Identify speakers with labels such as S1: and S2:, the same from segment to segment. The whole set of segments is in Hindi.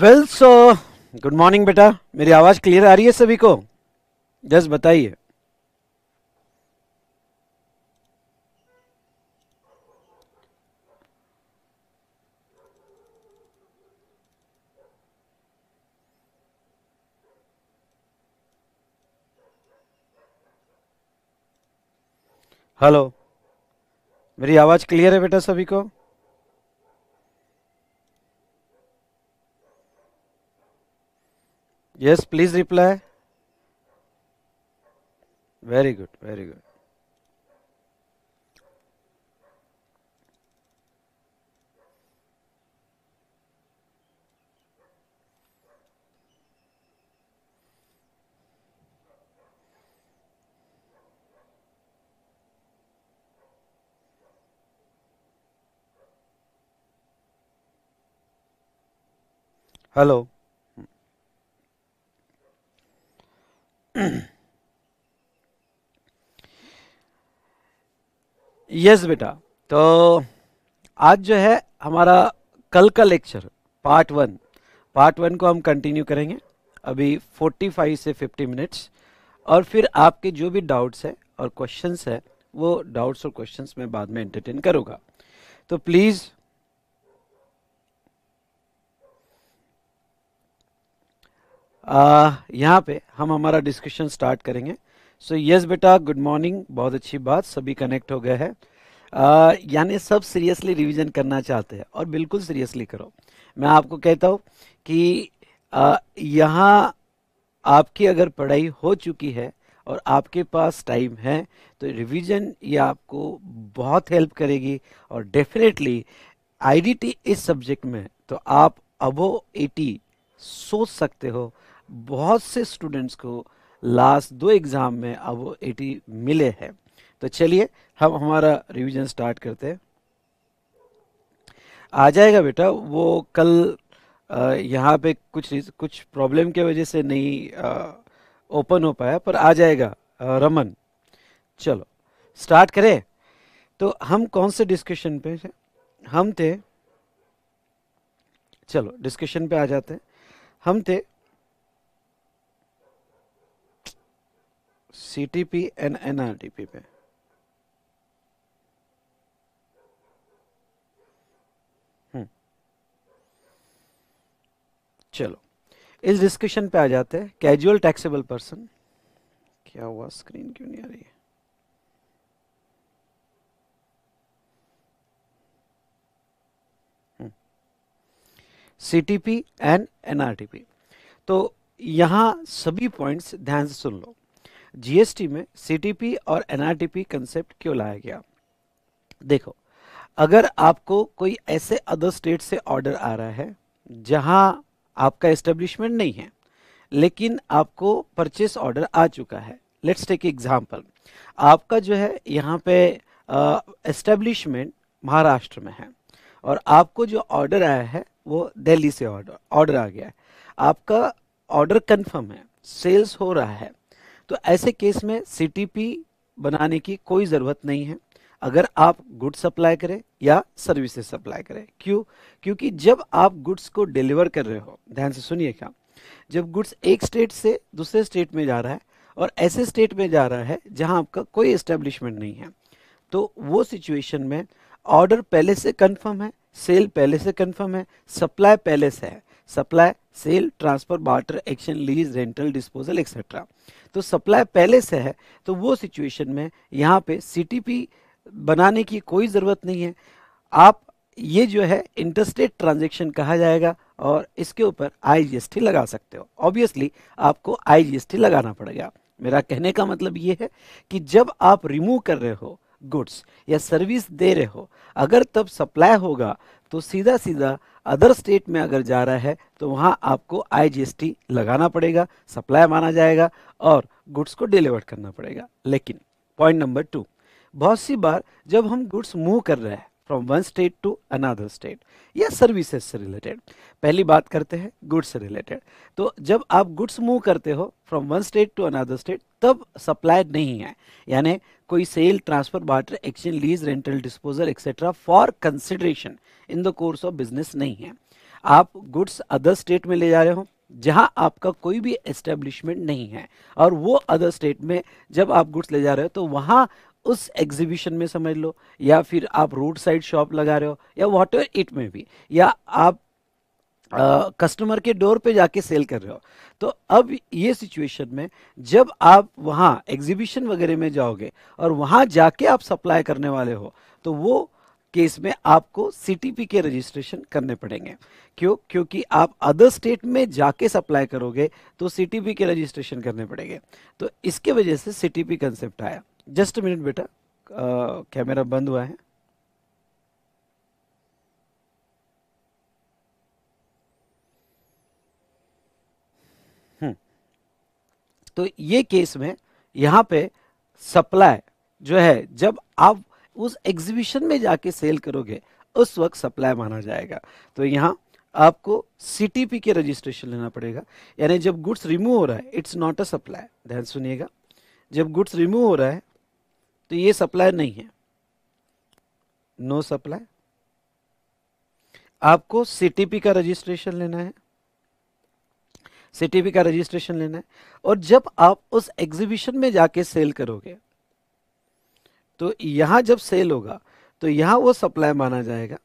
S1: वेल सो गुड मॉर्निंग बेटा मेरी आवाज क्लियर आ रही है सभी को जस्ट बताइए हेलो मेरी आवाज़ क्लियर है बेटा सभी को yes please reply very good very good hello yes बेटा तो आज जो है हमारा कल का lecture part one part one को हम कंटिन्यू करेंगे अभी 45 से 50 मिनट्स और फिर आपके जो भी डाउट्स हैं और क्वेश्चंस हैं वो डाउट्स और क्वेश्चंस मैं बाद में एंटरटेन करूँगा तो प्लीज़ यहाँ पे हम हमारा डिस्कशन स्टार्ट करेंगे सो यस बेटा गुड मॉर्निंग बहुत अच्छी बात सभी कनेक्ट हो गए हैं यानी सब सीरियसली रिवीजन करना चाहते हैं और बिल्कुल सीरियसली करो मैं आपको कहता हूँ कि यहाँ आपकी अगर पढ़ाई हो चुकी है और आपके पास टाइम है तो रिवीजन ये आपको बहुत हेल्प करेगी और डेफिनेटली आईडीटी इस सब्जेक्ट में तो आप अबो एटी सोच सकते हो बहुत से स्टूडेंट्स को लास्ट दो एग्ज़ाम में अब वो एटी मिले हैं तो चलिए हम हमारा रिवीजन स्टार्ट करते हैं आ जाएगा बेटा वो कल यहाँ पे कुछ कुछ प्रॉब्लम के वजह से नहीं ओपन हो पाया पर आ जाएगा रमन चलो स्टार्ट करें तो हम कौन से डिस्कशन पे थे हम थे चलो डिस्कशन पे आ जाते हैं हम थे सीटीपी एंड एनआरटीपी पे हम्म। चलो इस डिस्कशन पे आ जाते हैं कैजुअल टैक्सेबल पर्सन क्या हुआ स्क्रीन क्यों नहीं आ रही है सीटीपी एंड एनआरटीपी तो यहां सभी पॉइंट्स ध्यान से सुन लो जीएसटी में सीटीपी और एनआरटीपी कंसेप्ट क्यों लाया गया देखो अगर आपको कोई ऐसे अदर स्टेट से ऑर्डर आ रहा है जहां आपका एस्टेब्लिशमेंट नहीं है लेकिन आपको परचेस ऑर्डर आ चुका है लेट्स टेक एग्जांपल आपका जो है यहाँ पे एस्टेब्लिशमेंट महाराष्ट्र में है और आपको जो ऑर्डर आया है वो दिल्ली से ऑर्डर ऑर्डर आ गया है आपका ऑर्डर कंफर्म है सेल्स हो रहा है तो ऐसे केस में सीटीपी बनाने की कोई ज़रूरत नहीं है अगर आप गुड्स सप्लाई करें या सर्विसेज सप्लाई करें क्यों क्योंकि जब आप गुड्स को डिलीवर कर रहे हो ध्यान से सुनिए क्या जब गुड्स एक स्टेट से दूसरे स्टेट में जा रहा है और ऐसे स्टेट में जा रहा है जहां आपका कोई एस्टेब्लिशमेंट नहीं है तो वो सिचुएशन में ऑर्डर पहले से कंफर्म है सेल पहले से कंफर्म है सप्लाई पहले से है supply sale transfer barter action lease rental disposal etcetera तो सप्लाई पहले से है तो वो सिचुएशन में यहाँ पे सीटीपी बनाने की कोई ज़रूरत नहीं है आप ये जो है इंटरस्टेट ट्रांजेक्शन कहा जाएगा और इसके ऊपर आईजीएसटी लगा सकते हो ऑब्वियसली आपको आईजीएसटी लगाना पड़ेगा मेरा कहने का मतलब ये है कि जब आप रिमूव कर रहे हो गुड्स या सर्विस दे रहे हो अगर तब सप्लाई होगा तो सीधा सीधा अदर स्टेट में अगर जा रहा है तो वहाँ आपको आई लगाना पड़ेगा सप्लाई माना जाएगा और गुड्स को डिलीवर करना पड़ेगा लेकिन पॉइंट नंबर टू बहुत सी बार जब हम गुड्स मूव कर रहे हैं from one state to another state या सर्विसेज से रिलेटेड पहली बात करते हैं गुड्स से रिलेटेड तो जब आप गुड्स मूव करते हो from one state to another state तब सप्लाई नहीं है यानी कोई sale transfer barter exchange lease rental disposal etcetera for consideration in the course of business नहीं है आप गुड्स अदर स्टेट में ले जा रहे हो जहां आपका कोई भी एस्टेब्लिशमेंट नहीं है और वो अदर स्टेट में जब आप गुड्स ले जा रहे हो तो वहां उस एग्जीबिशन में समझ लो या फिर आप रोड साइड शॉप लगा रहे हो या वॉट एवर इट में भी या आप कस्टमर के डोर पे जाके सेल कर रहे हो तो अब ये सिचुएशन में जब आप वहाँ एग्जीबिशन वगैरह में जाओगे और वहाँ जाके आप सप्लाई करने वाले हो तो वो केस में आपको सीटीपी के रजिस्ट्रेशन करने पड़ेंगे क्यों क्योंकि आप अदर स्टेट में जाके सप्लाई करोगे तो सीटीपी के रजिस्ट्रेशन करने पड़ेंगे तो इसके वजह से सीटीपी कंसेप्ट आया जस्ट मिनट बेटा कैमरा बंद हुआ है हम्म। तो ये केस में यहाँ पे सप्लाई जो है जब आप उस एग्जीबिशन में जाके सेल करोगे उस वक्त सप्लाई माना जाएगा तो यहाँ आपको सीटीपी के रजिस्ट्रेशन लेना पड़ेगा यानी जब गुड्स रिमूव हो रहा है इट्स नॉट अ सप्लाई ध्यान सुनिएगा जब गुड्स रिमूव हो रहा है तो ये सप्लाई नहीं है नो सप्लाई आपको सीटीपी का रजिस्ट्रेशन लेना है सीटीपी का रजिस्ट्रेशन लेना है और जब आप उस एग्जीबिशन में जाके सेल करोगे तो यहां जब सेल होगा तो यहां वो सप्लाई माना जाएगा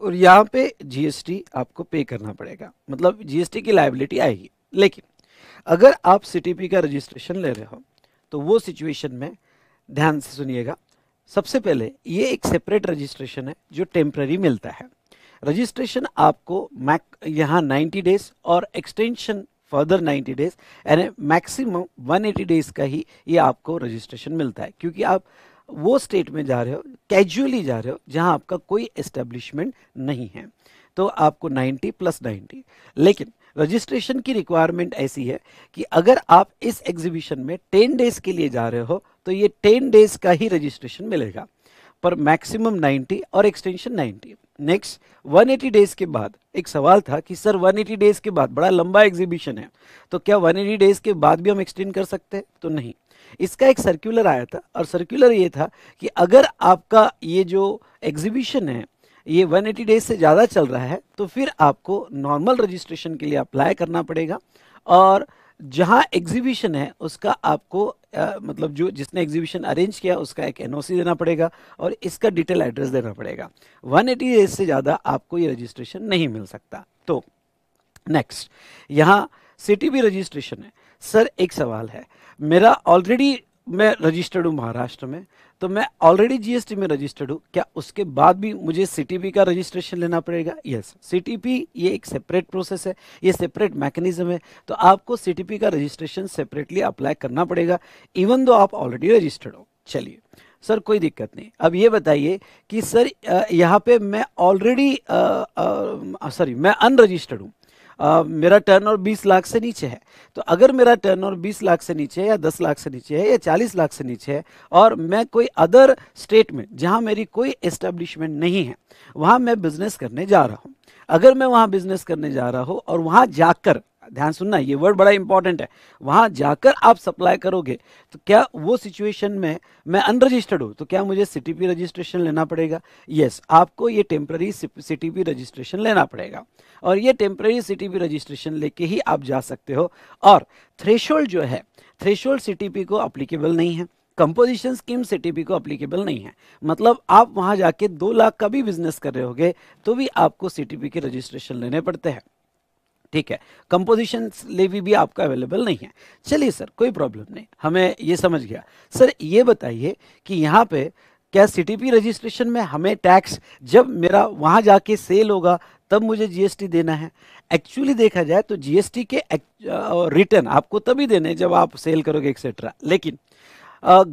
S1: और यहां पे जीएसटी आपको पे करना पड़ेगा मतलब जीएसटी की लाइबिलिटी आएगी लेकिन अगर आप सीटीपी का रजिस्ट्रेशन ले रहे हो तो वो सिचुएशन में ध्यान से सुनिएगा सबसे पहले ये एक सेपरेट रजिस्ट्रेशन है जो टेम्प्ररी मिलता है रजिस्ट्रेशन आपको मैक यहाँ 90 डेज और एक्सटेंशन फर्दर 90 डेज यानी मैक्सिमम 180 डेज का ही ये आपको रजिस्ट्रेशन मिलता है क्योंकि आप वो स्टेट में जा रहे हो कैजुअली जा रहे हो जहाँ आपका कोई एस्टेब्लिशमेंट नहीं है तो आपको 90 प्लस 90 लेकिन रजिस्ट्रेशन की रिक्वायरमेंट ऐसी है कि अगर आप इस एग्जीबिशन में 10 डेज के लिए जा रहे हो तो ये टेन डेज का ही रजिस्ट्रेशन मिलेगा पर मैक्सिमम 90 और एक्सटेंशन 90 नेक्स्ट 180 डेज के बाद एक सवाल था कि सर 180 डेज के बाद बड़ा लंबा एग्जीबिशन है तो क्या 180 डेज के बाद भी हम एक्सटेंड कर सकते हैं तो नहीं इसका एक सर्कुलर आया था और सर्कुलर ये था कि अगर आपका ये जो एग्जीबिशन है ये 180 डेज से ज़्यादा चल रहा है तो फिर आपको नॉर्मल रजिस्ट्रेशन के लिए अप्लाई करना पड़ेगा और जहाँ एग्जीबिशन है उसका आपको आ, मतलब जो जिसने एग्जीबिशन अरेंज किया उसका एक एनओसी देना पड़ेगा और इसका डिटेल एड्रेस देना पड़ेगा 180 डेज से ज़्यादा आपको ये रजिस्ट्रेशन नहीं मिल सकता तो नेक्स्ट यहाँ सिटी भी रजिस्ट्रेशन है सर एक सवाल है मेरा ऑलरेडी मैं रजिस्टर्ड हूँ महाराष्ट्र में तो मैं ऑलरेडी जीएसटी में रजिस्टर्ड हूँ क्या उसके बाद भी मुझे सीटीपी का रजिस्ट्रेशन लेना पड़ेगा यस सीटीपी ये एक सेपरेट प्रोसेस है ये सेपरेट मैकेनिज्म है तो आपको सीटीपी का रजिस्ट्रेशन सेपरेटली अप्लाई करना पड़ेगा इवन दो आप ऑलरेडी रजिस्टर्ड हो चलिए सर कोई दिक्कत नहीं अब ये बताइए कि सर यहाँ पे मैं ऑलरेडी सॉरी मैं अनरजिस्टर्ड हूँ आ, मेरा और बीस लाख से नीचे है तो अगर मेरा टर्न और बीस लाख से नीचे है या दस लाख से नीचे है या चालीस लाख से नीचे है और मैं कोई अदर स्टेट में जहां मेरी कोई एस्टेब्लिशमेंट नहीं है वहां मैं बिजनेस करने जा रहा हूं अगर मैं वहां बिजनेस करने जा रहा हूं और वहां जाकर ध्यान सुनना ये वर्ड बड़ा इंपॉर्टेंट है वहां जाकर आप सप्लाई करोगे तो क्या वो सिचुएशन में मैं अनरजिस्टर्ड हूं तो क्या मुझे पी रजिस्ट्रेशन लेना पड़ेगा यस yes, आपको ये टेम्प्ररी पी रजिस्ट्रेशन लेना पड़ेगा और ये टेम्प्ररी पी रजिस्ट्रेशन लेके ही आप जा सकते हो और थ्रेशोल्ड जो है थ्रेशोल्ड पी को अप्लीकेबल नहीं है कंपोजिशन स्कीम सीटीपी को अप्लीकेबल नहीं है मतलब आप वहाँ जाके दो लाख का भी बिजनेस कर रहे होगे तो भी आपको सीटीपी के रजिस्ट्रेशन लेने पड़ते हैं ठीक है कंपोजिशन लेवी भी आपका अवेलेबल नहीं है चलिए सर कोई प्रॉब्लम नहीं हमें ये समझ गया सर ये बताइए कि यहाँ पे क्या सीटीपी रजिस्ट्रेशन में हमें टैक्स जब मेरा वहाँ जाके सेल होगा तब मुझे जीएसटी देना है एक्चुअली देखा जाए तो जीएसटी के रिटर्न आपको तभी देने जब आप सेल करोगे एक्सेट्रा लेकिन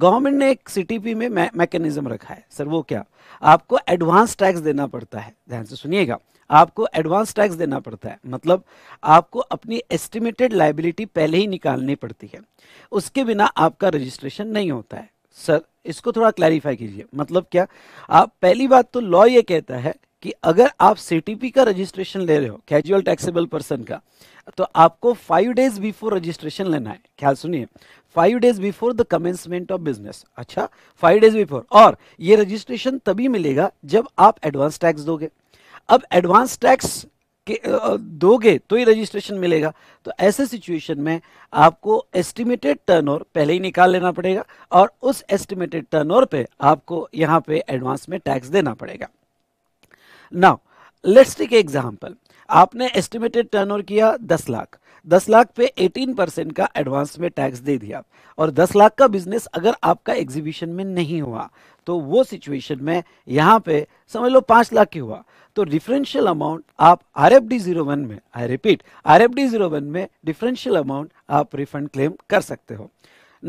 S1: गवर्नमेंट ने एक पी में मैकेनिज्म रखा है सर वो क्या आपको एडवांस टैक्स देना पड़ता है ध्यान से सुनिएगा आपको एडवांस टैक्स देना पड़ता है मतलब आपको अपनी एस्टिमेटेड लाइबिलिटी पहले ही निकालनी पड़ती है उसके बिना आपका रजिस्ट्रेशन नहीं होता है सर इसको थोड़ा क्लैरिफाई कीजिए मतलब क्या आप पहली बात तो लॉ ये कहता है कि अगर आप सी का रजिस्ट्रेशन ले रहे हो कैजुअल टैक्सेबल पर्सन का तो आपको फाइव डेज बिफोर रजिस्ट्रेशन लेना है ख्याल सुनिए five days before the commencement of business अच्छा फाइव डेज बिफोर और ये रजिस्ट्रेशन तभी मिलेगा जब आप एडवांस टैक्स दोगे अब एडवांस टैक्स दोगे तो ही रजिस्ट्रेशन मिलेगा तो ऐसे सिचुएशन में आपको एस्टिमेटेड टर्नओवर पहले ही निकाल लेना पड़ेगा और उस एस्टिमेटेड टर्नओवर पे आपको यहां पे एडवांस में टैक्स देना पड़ेगा नाउ लेट्स टेक एग्जांपल आपने एस्टिमेटेड टर्नओवर किया दस लाख दस लाख पे एटीन परसेंट का एडवांस में टैक्स दे दिया और दस लाख का बिजनेस अगर आपका एग्जीबिशन में नहीं हुआ तो वो सिचुएशन में यहाँ पे समझ लो पांच लाख की हुआ तो डिफरेंशियल अमाउंट आप R F D zero one में I repeat R F D zero one में डिफरेंशियल अमाउंट आप रिफंड क्लेम कर सकते हो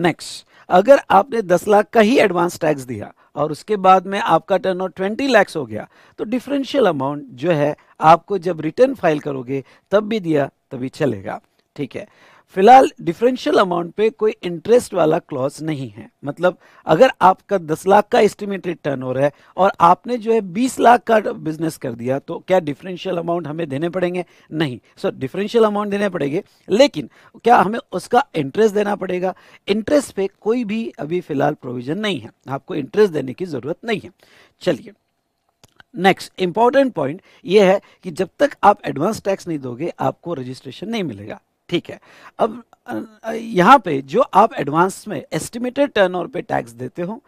S1: नेक्स्ट अगर आपने दस लाख का ही एडवांस टैक्स दिया और उसके बाद में आपका टर्न ओवर ट्वेंटी लैक्स हो गया तो डिफरेंशियल अमाउंट जो है आपको जब रिटर्न फाइल करोगे तब भी दिया तभी चलेगा ठीक है फिलहाल डिफरेंशियल अमाउंट पे कोई इंटरेस्ट वाला क्लॉज नहीं है मतलब अगर आपका दस लाख का एस्टिमेटेड टर्न है और आपने जो है बीस लाख का बिजनेस कर दिया तो क्या डिफरेंशियल अमाउंट हमें देने पड़ेंगे नहीं सो डिफरेंशियल अमाउंट देने पड़ेंगे लेकिन क्या हमें उसका इंटरेस्ट देना पड़ेगा इंटरेस्ट पे कोई भी अभी फिलहाल प्रोविजन नहीं है आपको इंटरेस्ट देने की ज़रूरत नहीं है चलिए नेक्स्ट इंपॉर्टेंट पॉइंट ये है कि जब तक आप एडवांस टैक्स नहीं दोगे आपको रजिस्ट्रेशन नहीं मिलेगा ठीक है अब यहाँ पे जो आप एडवांस में एस्टिमेटेड टर्नओवर पे टैक्स देते हो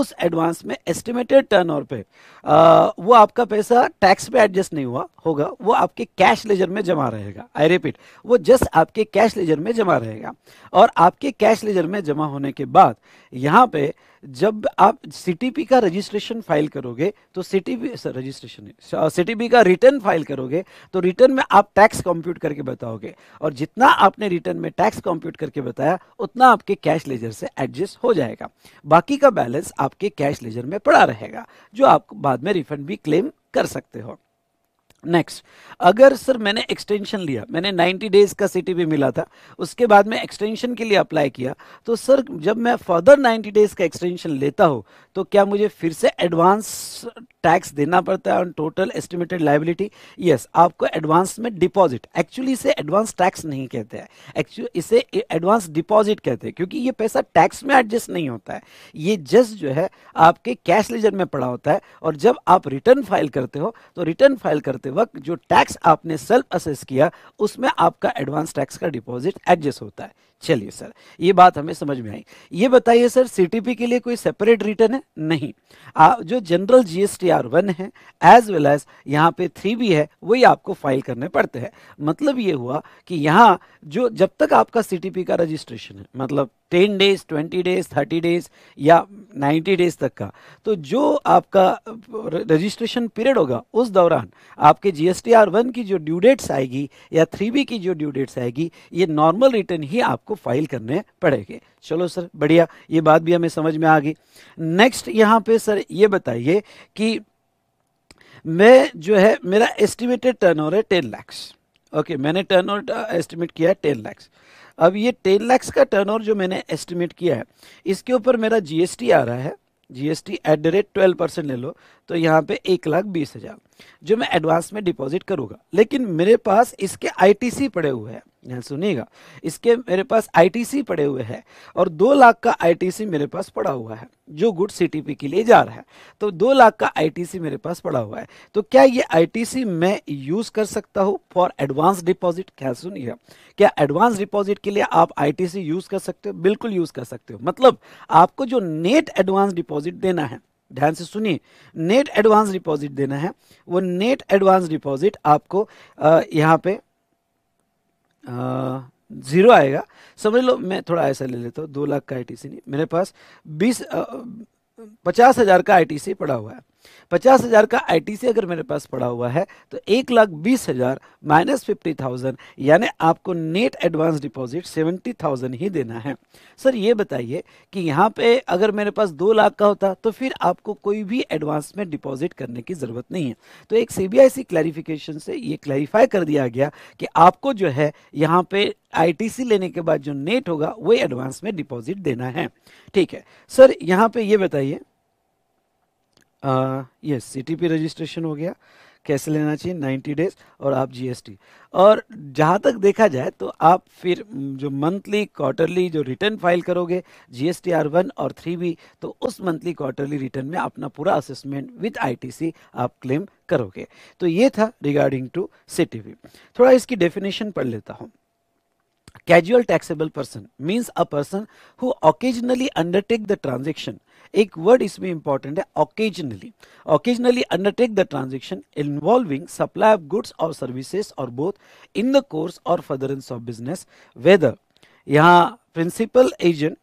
S1: उस एडवांस में एस्टिमेटेड टर्नओवर पे आ, वो आपका पैसा टैक्स पे एडजस्ट नहीं हुआ होगा वो आपके कैश लेजर में जमा रहेगा आई रिपीट वो जस्ट आपके कैश लेजर में जमा रहेगा और आपके कैश लेजर में जमा होने के बाद यहाँ पे जब आप सी का रजिस्ट्रेशन फाइल करोगे तो सी रजिस्ट्रेशन सी का रिटर्न फाइल करोगे तो रिटर्न में आप टैक्स कंप्यूट करके बताओगे और जितना आपने रिटर्न में टैक्स कंप्यूट करके बताया उतना आपके कैश लेजर से एडजस्ट हो जाएगा बाकी का बैलेंस आपके कैश लेजर में पड़ा रहेगा जो आप बाद में रिफंड भी क्लेम कर सकते हो नेक्स्ट अगर सर मैंने एक्सटेंशन लिया मैंने 90 डेज का भी मिला था उसके बाद में एक्सटेंशन के लिए अप्लाई किया तो सर जब मैं फर्दर 90 डेज का एक्सटेंशन लेता हूँ तो क्या मुझे फिर से एडवांस टैक्स देना पड़ता है on total estimated liability yes आपको एडवांस में डिपॉजिट एक्चुअली इसे एडवांस टैक्स नहीं कहते हैं एक्चुअली इसे एडवांस डिपॉजिट कहते हैं क्योंकि ये पैसा टैक्स में एडजस्ट नहीं होता है ये जस्ट जो है आपके कैश लेजर में पड़ा होता है और जब आप रिटर्न फाइल करते हो तो रिटर्न फाइल करते करते वक्त जो टैक्स आपने सेल्फ असेस किया उसमें आपका एडवांस टैक्स का डिपॉजिट एडजस्ट होता है चलिए सर ये बात हमें समझ में आई ये बताइए सर सीटीपी के लिए कोई सेपरेट रिटर्न है नहीं आ, जो जनरल आर वन है एज वेल एज यहाँ पे थ्री भी है वही आपको फाइल करने पड़ते हैं मतलब ये हुआ कि यहाँ जो जब तक आपका सीटीपी का रजिस्ट्रेशन है मतलब ten days twenty days thirty days या नाइन्टी डेज तक का तो जो आपका रजिस्ट्रेशन पीरियड होगा उस दौरान आपके G S T R one की जो ड्यू डेट्स आएगी या थ्री बी की जो ड्यू डेट्स आएगी ये नॉर्मल रिटर्न ही आपको आपको फाइल करने पड़ेंगे चलो सर बढ़िया ये बात भी हमें समझ में आ गई नेक्स्ट यहाँ पे सर ये बताइए कि मैं जो है मेरा एस्टिमेटेड टर्न ओवर है टेन लैक्स ओके मैंने टर्न ओवर एस्टिमेट किया है टेन लैक्स अब ये टेन लैक्स का टर्न ओवर जो मैंने एस्टिमेट किया है इसके ऊपर मेरा जीएसटी आ रहा है GST at the rate twelve percent ले लो तो यहाँ पे एक लाख बीस हज़ार जो मैं एडवांस में डिपॉजिट करूँगा लेकिन मेरे पास इसके आईटीसी पड़े हुए हैं सुनिएगा इसके मेरे पास आईटीसी पड़े हुए हैं और दो लाख का आईटीसी मेरे पास पड़ा हुआ है जो गुड सीटीपी के लिए जा रहा है तो दो लाख का आईटीसी मेरे पास पड़ा हुआ है तो क्या ये आईटीसी मैं यूज कर सकता हूँ फॉर एडवांस डिपॉजिट क्या सुनिए क्या एडवांस डिपॉजिट के लिए आप आईटीसी यूज कर सकते हो बिल्कुल यूज कर सकते हो मतलब आपको जो नेट एडवांस डिपॉजिट देना है ध्यान से सुनिए नेट एडवांस डिपॉजिट देना है वो नेट एडवांस डिपॉजिट आपको यहाँ पे ज़ीरो आएगा समझ लो मैं थोड़ा ऐसा ले लेता हूँ दो लाख का आईटीसी नहीं मेरे पास बीस पचास हज़ार का आईटीसी पड़ा हुआ है पचास हज़ार का आईटीसी अगर मेरे पास पड़ा हुआ है तो एक लाख बीस हज़ार माइनस फिफ्टी थाउजेंड यानी आपको net advance deposit seventy thousand ही देना है सर ये बताइए कि यहाँ पे अगर मेरे पास दो लाख का होता तो फिर आपको कोई भी एडवांस में डिपॉजिट करने की ज़रूरत नहीं है तो एक सी क्लैरिफिकेशन से ये क्लैरिफाई कर दिया गया कि आपको जो है यहाँ पे आईटीसी लेने के बाद जो नेट होगा वही एडवांस में डिपॉजिट देना है ठीक है सर यहाँ पे ये बताइए यस सीटीपी रजिस्ट्रेशन हो गया कैसे लेना चाहिए नाइन्टी डेज और आप जीएसटी और जहाँ तक देखा जाए तो आप फिर जो मंथली क्वार्टरली जो रिटर्न फाइल करोगे जीएसटी आर वन और थ्री भी तो उस मंथली क्वार्टरली रिटर्न में अपना पूरा असेसमेंट विद आईटीसी आप क्लेम करोगे तो ये था रिगार्डिंग टू सीटीपी थोड़ा इसकी डेफिनेशन पढ़ लेता हूँ casual taxable person means a person who occasionally undertake the transaction एक word इसमें important है occasionally occasionally undertake the transaction involving supply of goods or services or both in the course or furtherance of business whether यहाँ principal agent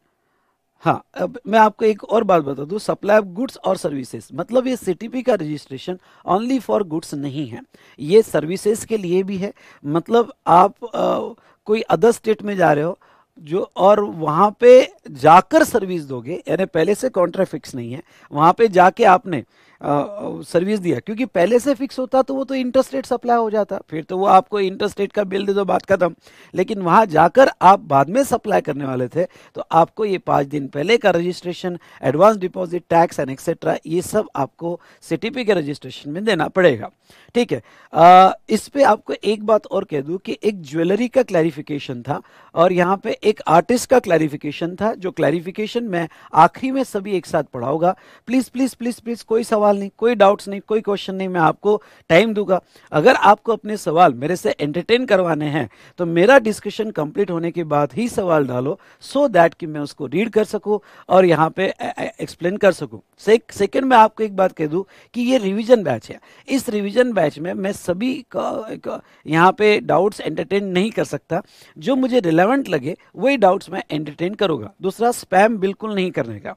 S1: हाँ अब मैं आपको एक और बात बता दूँ सप्लाई ऑफ गुड्स और सर्विसेज मतलब ये सीटीपी का रजिस्ट्रेशन ओनली फॉर गुड्स नहीं है ये सर्विसेज के लिए भी है मतलब आप आ, कोई अदर स्टेट में जा रहे हो जो और वहाँ पे जाकर सर्विस दोगे यानी पहले से कॉन्ट्रैक्ट फिक्स नहीं है वहाँ पे जाके आपने सर्विस दिया क्योंकि पहले से फिक्स होता तो वो तो इंटरेस्ट रेट सप्लाई हो जाता फिर तो वो आपको इंटरेस्ट रेट का बिल दे दो बात खत्म लेकिन वहाँ जाकर आप बाद में सप्लाई करने वाले थे तो आपको ये पाँच दिन पहले का registration advance deposit tax and etcetera ये सब आपको सी के रजिस्ट्रेशन में देना पड़ेगा ठीक है आ, इस पर आपको एक बात और कह दूँ कि एक ज्वेलरी का क्लैरिफिकेशन था और यहाँ पर एक आर्टिस्ट का क्लैरिफिकेशन था जो क्लैरिफिकेशन मैं आखिरी में सभी एक साथ पढ़ाऊंगा प्लीज़ प्लीज़ प्लीज़ प्लीज़ कोई सवाल सवाल नहीं कोई डाउट्स नहीं कोई क्वेश्चन नहीं मैं आपको टाइम दूंगा अगर आपको अपने सवाल मेरे से एंटरटेन करवाने हैं तो मेरा डिस्कशन कंप्लीट होने के बाद ही सवाल डालो सो so दैट कि मैं उसको रीड कर सकूँ और यहाँ पे एक्सप्लेन कर सकूँ सेकेंड मैं आपको एक बात कह दूँ कि ये रिविजन बैच है इस रिविजन बैच में मैं सभी यहाँ पे डाउट्स एंटरटेन नहीं कर सकता जो मुझे रिलेवेंट लगे वही डाउट्स मैं एंटरटेन करूँगा दूसरा स्पैम बिल्कुल नहीं करने का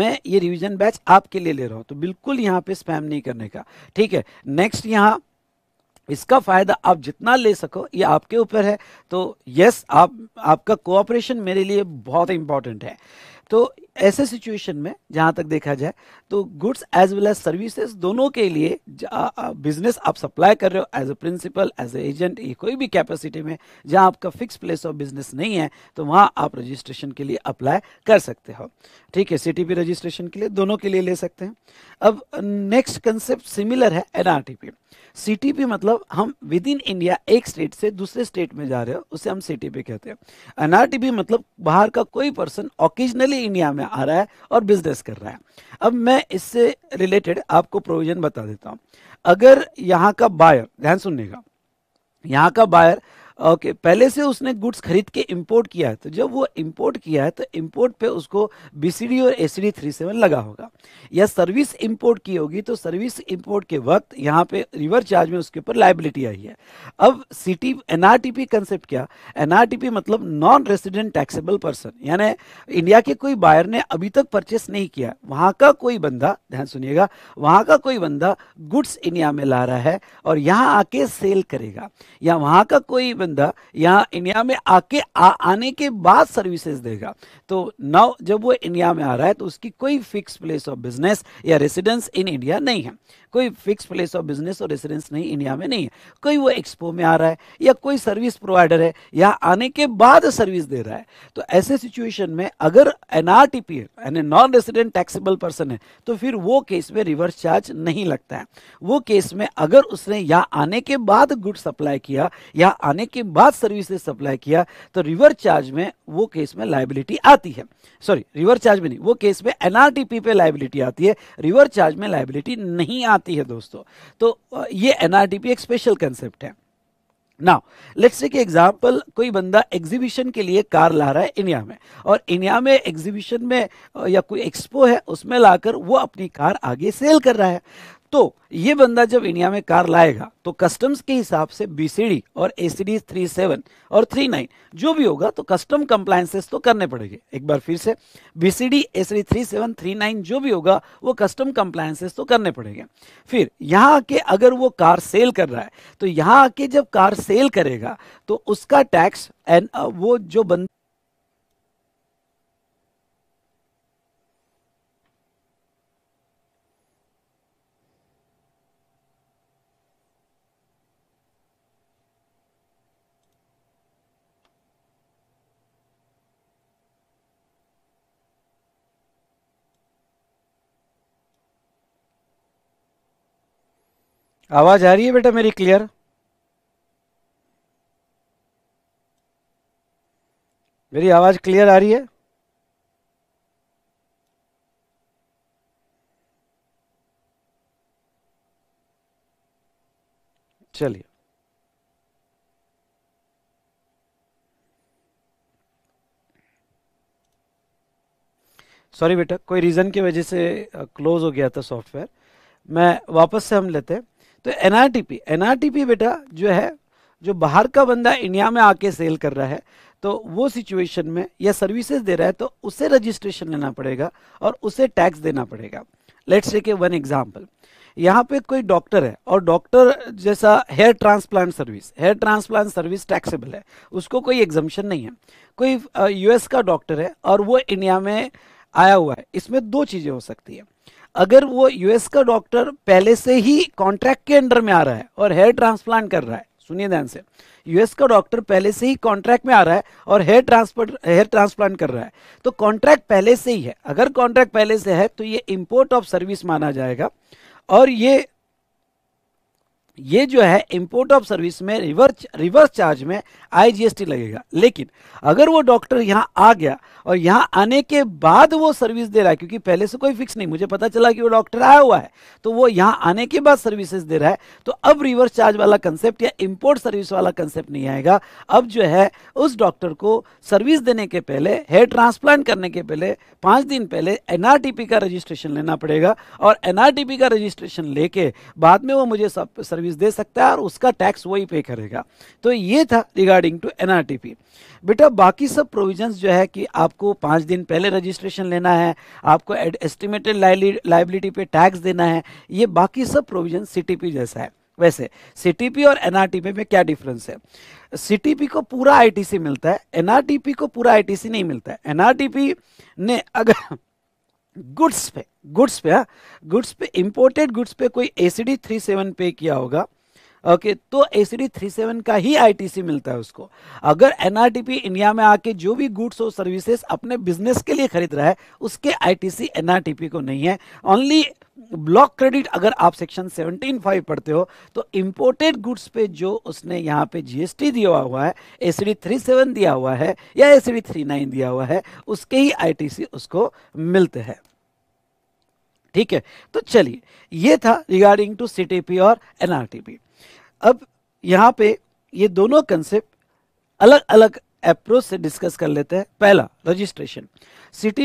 S1: मैं ये रिविजन बैच आपके लिए ले रहा हूँ तो बिल्कुल यहां पे स्पैम नहीं करने का ठीक है नेक्स्ट यहां इसका फायदा आप जितना ले सको ये आपके ऊपर है तो यस आप आपका कोऑपरेशन मेरे लिए बहुत इंपॉर्टेंट है तो ऐसे सिचुएशन में जहां तक देखा जाए तो goods as well as services दोनों के लिए बिजनेस आप सप्लाई कर रहे हो as a principal as a agent ये कोई भी कैपेसिटी में जहां आपका फिक्स प्लेस ऑफ बिजनेस नहीं है तो वहां आप रजिस्ट्रेशन के लिए अप्लाई कर सकते हो ठीक है सीटीपी रजिस्ट्रेशन के लिए दोनों के लिए ले सकते हैं अब नेक्स्ट कंसेप्ट सिमिलर है एनआरटीपी सीटीपी मतलब हम विद इन इंडिया एक स्टेट से दूसरे स्टेट में जा रहे हो उसे हम सीटीपी कहते हैं एनआरटीपी मतलब बाहर का कोई पर्सन ओकेजनली इंडिया में आ रहा है और बिजनेस कर रहा है अब मैं इससे रिलेटेड आपको प्रोविजन बता देता हूं अगर यहाँ का बायर ध्यान सुनने का यहाँ का बायर ओके पहले से उसने गुड्स खरीद के इंपोर्ट किया है तो जब वो इंपोर्ट किया है तो इंपोर्ट पे उसको बीसीडी और एसडी थ्री सेवन लगा होगा या सर्विस इंपोर्ट की होगी तो सर्विस इंपोर्ट के वक्त यहाँ पे रिवर चार्ज में उसके ऊपर लाइबिलिटी आई है अब सिटी एनआरटीपी कंसेप्ट क्या एनआरटीपी मतलब नॉन रेसिडेंट टैक्सेबल पर्सन यानी इंडिया के कोई बायर ने अभी तक परचेस नहीं किया वहाँ का कोई बंदा ध्यान सुनिएगा वहाँ का कोई बंदा गुड्स इंडिया में ला रहा है और यहाँ आके सेल करेगा या वहाँ का कोई बंदा यहाँ इंडिया में आके आ, आने के बाद सर्विसेज देगा तो नाउ जब वो इंडिया में आ रहा है तो उसकी कोई फिक्स प्लेस ऑफ बिजनेस या रेसिडेंस इन इंडिया नहीं है कोई फिक्स प्लेस ऑफ बिजनेस और रेसिडेंस नहीं इंडिया में नहीं है कोई वो एक्सपो में आ रहा है या कोई सर्विस प्रोवाइडर है या आने के बाद सर्विस दे रहा है तो ऐसे सिचुएशन में अगर एन आर टी पी यानी नॉन रेसिडेंट टैक्सेबल पर्सन है तो फिर वो केस में रिवर्स चार्ज नहीं लगता है वो केस में अगर उसने यहाँ आने के बाद गुड सप्लाई किया या आने के बाद सर्विस सप्लाई किया तो रिवर चार्ज में वो केस में लाइबिलिटी आती है सॉरी रिवर चार्ज में नहीं वो केस में एनआरटीपी पे लाइबिलिटी आती है रिवर चार्ज में लाइबिलिटी नहीं आती आती है दोस्तों तो ये एनआरटीपी एक स्पेशल कंसेप्ट है नाउ लेट्स से एग्जांपल कोई बंदा एग्जीबिशन के लिए कार ला रहा है इंडिया में और इंडिया में एग्जीबिशन में या कोई एक्सपो है उसमें लाकर वो अपनी कार आगे सेल कर रहा है तो ये बंदा जब इंडिया में कार लाएगा तो कस्टम्स के हिसाब से बीसीडी और एसीडी थ्री सेवन और थ्री नाइन जो भी होगा तो कस्टम कंप्लायसेस तो करने पड़ेंगे एक बार फिर से BCD ACD three seven three nine जो भी होगा वो कस्टम कंप्लायसेस तो करने पड़ेंगे फिर यहाँ आके अगर वो कार सेल कर रहा है तो यहाँ आके जब कार सेल करेगा तो उसका टैक्स एंड वो जो बंद आवाज आ रही है बेटा मेरी क्लियर मेरी आवाज क्लियर आ रही है चलिए सॉरी बेटा कोई रीज़न की वजह से क्लोज हो गया था सॉफ्टवेयर मैं वापस से हम लेते हैं तो एनआरटीपी एनआरटीपी बेटा जो है जो बाहर का बंदा इंडिया में आके सेल कर रहा है तो वो सिचुएशन में या सर्विसेज दे रहा है तो उसे रजिस्ट्रेशन लेना पड़ेगा और उसे टैक्स देना पड़ेगा let's take a one example यहाँ पे कोई डॉक्टर है और डॉक्टर जैसा hair transplant service hair transplant service taxable है उसको कोई एग्जम्पन नहीं है कोई यूएस का डॉक्टर है और वो इंडिया में आया हुआ है इसमें दो चीज़ें हो सकती है अगर वो यूएस का डॉक्टर पहले से ही कॉन्ट्रैक्ट के अंडर में आ रहा है और हेयर ट्रांसप्लांट कर रहा है सुनिए ध्यान से यूएस का डॉक्टर पहले से ही कॉन्ट्रैक्ट में आ रहा है और हेयर ट्रांसपोर्ट हेयर ट्रांसप्लांट कर रहा है तो कॉन्ट्रैक्ट पहले से ही है अगर कॉन्ट्रैक्ट पहले से है तो ये इम्पोर्ट ऑफ सर्विस माना जाएगा और ये ये जो है इंपोर्ट ऑफ सर्विस में रिवर्स रिवर्स चार्ज में आईजीएसटी लगेगा लेकिन अगर वो डॉक्टर यहाँ आ गया और यहाँ आने के बाद वो सर्विस दे रहा है क्योंकि पहले से कोई फिक्स नहीं मुझे पता चला कि वो डॉक्टर आया हुआ है तो वो यहाँ आने के बाद सर्विसेज दे रहा है तो अब रिवर्स चार्ज वाला कंसेप्ट या इम्पोर्ट सर्विस वाला कंसेप्ट नहीं आएगा अब जो है उस डॉक्टर को सर्विस देने के पहले हेयर ट्रांसप्लांट करने के पहले पाँच दिन पहले एनआरटीपी का रजिस्ट्रेशन लेना पड़ेगा और एनआरटीपी का रजिस्ट्रेशन लेके बाद में वो मुझे सर्विस सर्विस दे सकता है और उसका टैक्स वही पे करेगा तो ये था रिगार्डिंग टू एन बेटा बाकी सब प्रोविजंस जो है कि आपको पाँच दिन पहले रजिस्ट्रेशन लेना है आपको एस्टिमेटेड लाइबिलिटी पे टैक्स देना है ये बाकी सब प्रोविजन सी जैसा है वैसे सी और एन में क्या डिफरेंस है सी को पूरा आई मिलता है एन को पूरा आई नहीं मिलता है एन ने अगर गुड्स पे गुड्स पे हाँ, गुड्स पे इंपोर्टेड गुड्स पे कोई एसीडी थ्री सेवन पे किया होगा ओके okay, तो एसीडी थ्री सेवन का ही आईटीसी मिलता है उसको अगर एनआरटीपी इंडिया में आके जो भी गुड्स और सर्विसेज अपने बिजनेस के लिए खरीद रहा है उसके आईटीसी एनआरटीपी को नहीं है ओनली ब्लॉक क्रेडिट अगर आप सेक्शन 17.5 पढ़ते हो तो इंपोर्टेड गुड्स पे जो उसने यहाँ पे जीएसटी दिया हुआ है एसीडी सेवन दिया हुआ है या एसीडी नाइन दिया हुआ है उसके ही सी उसको मिलते हैं ठीक है तो चलिए ये था रिगार्डिंग टू सी और एन अब यहाँ पे ये दोनों कंसेप्ट अलग अलग अप्रोच से डिस्कस कर लेते हैं पहला रजिस्ट्रेशन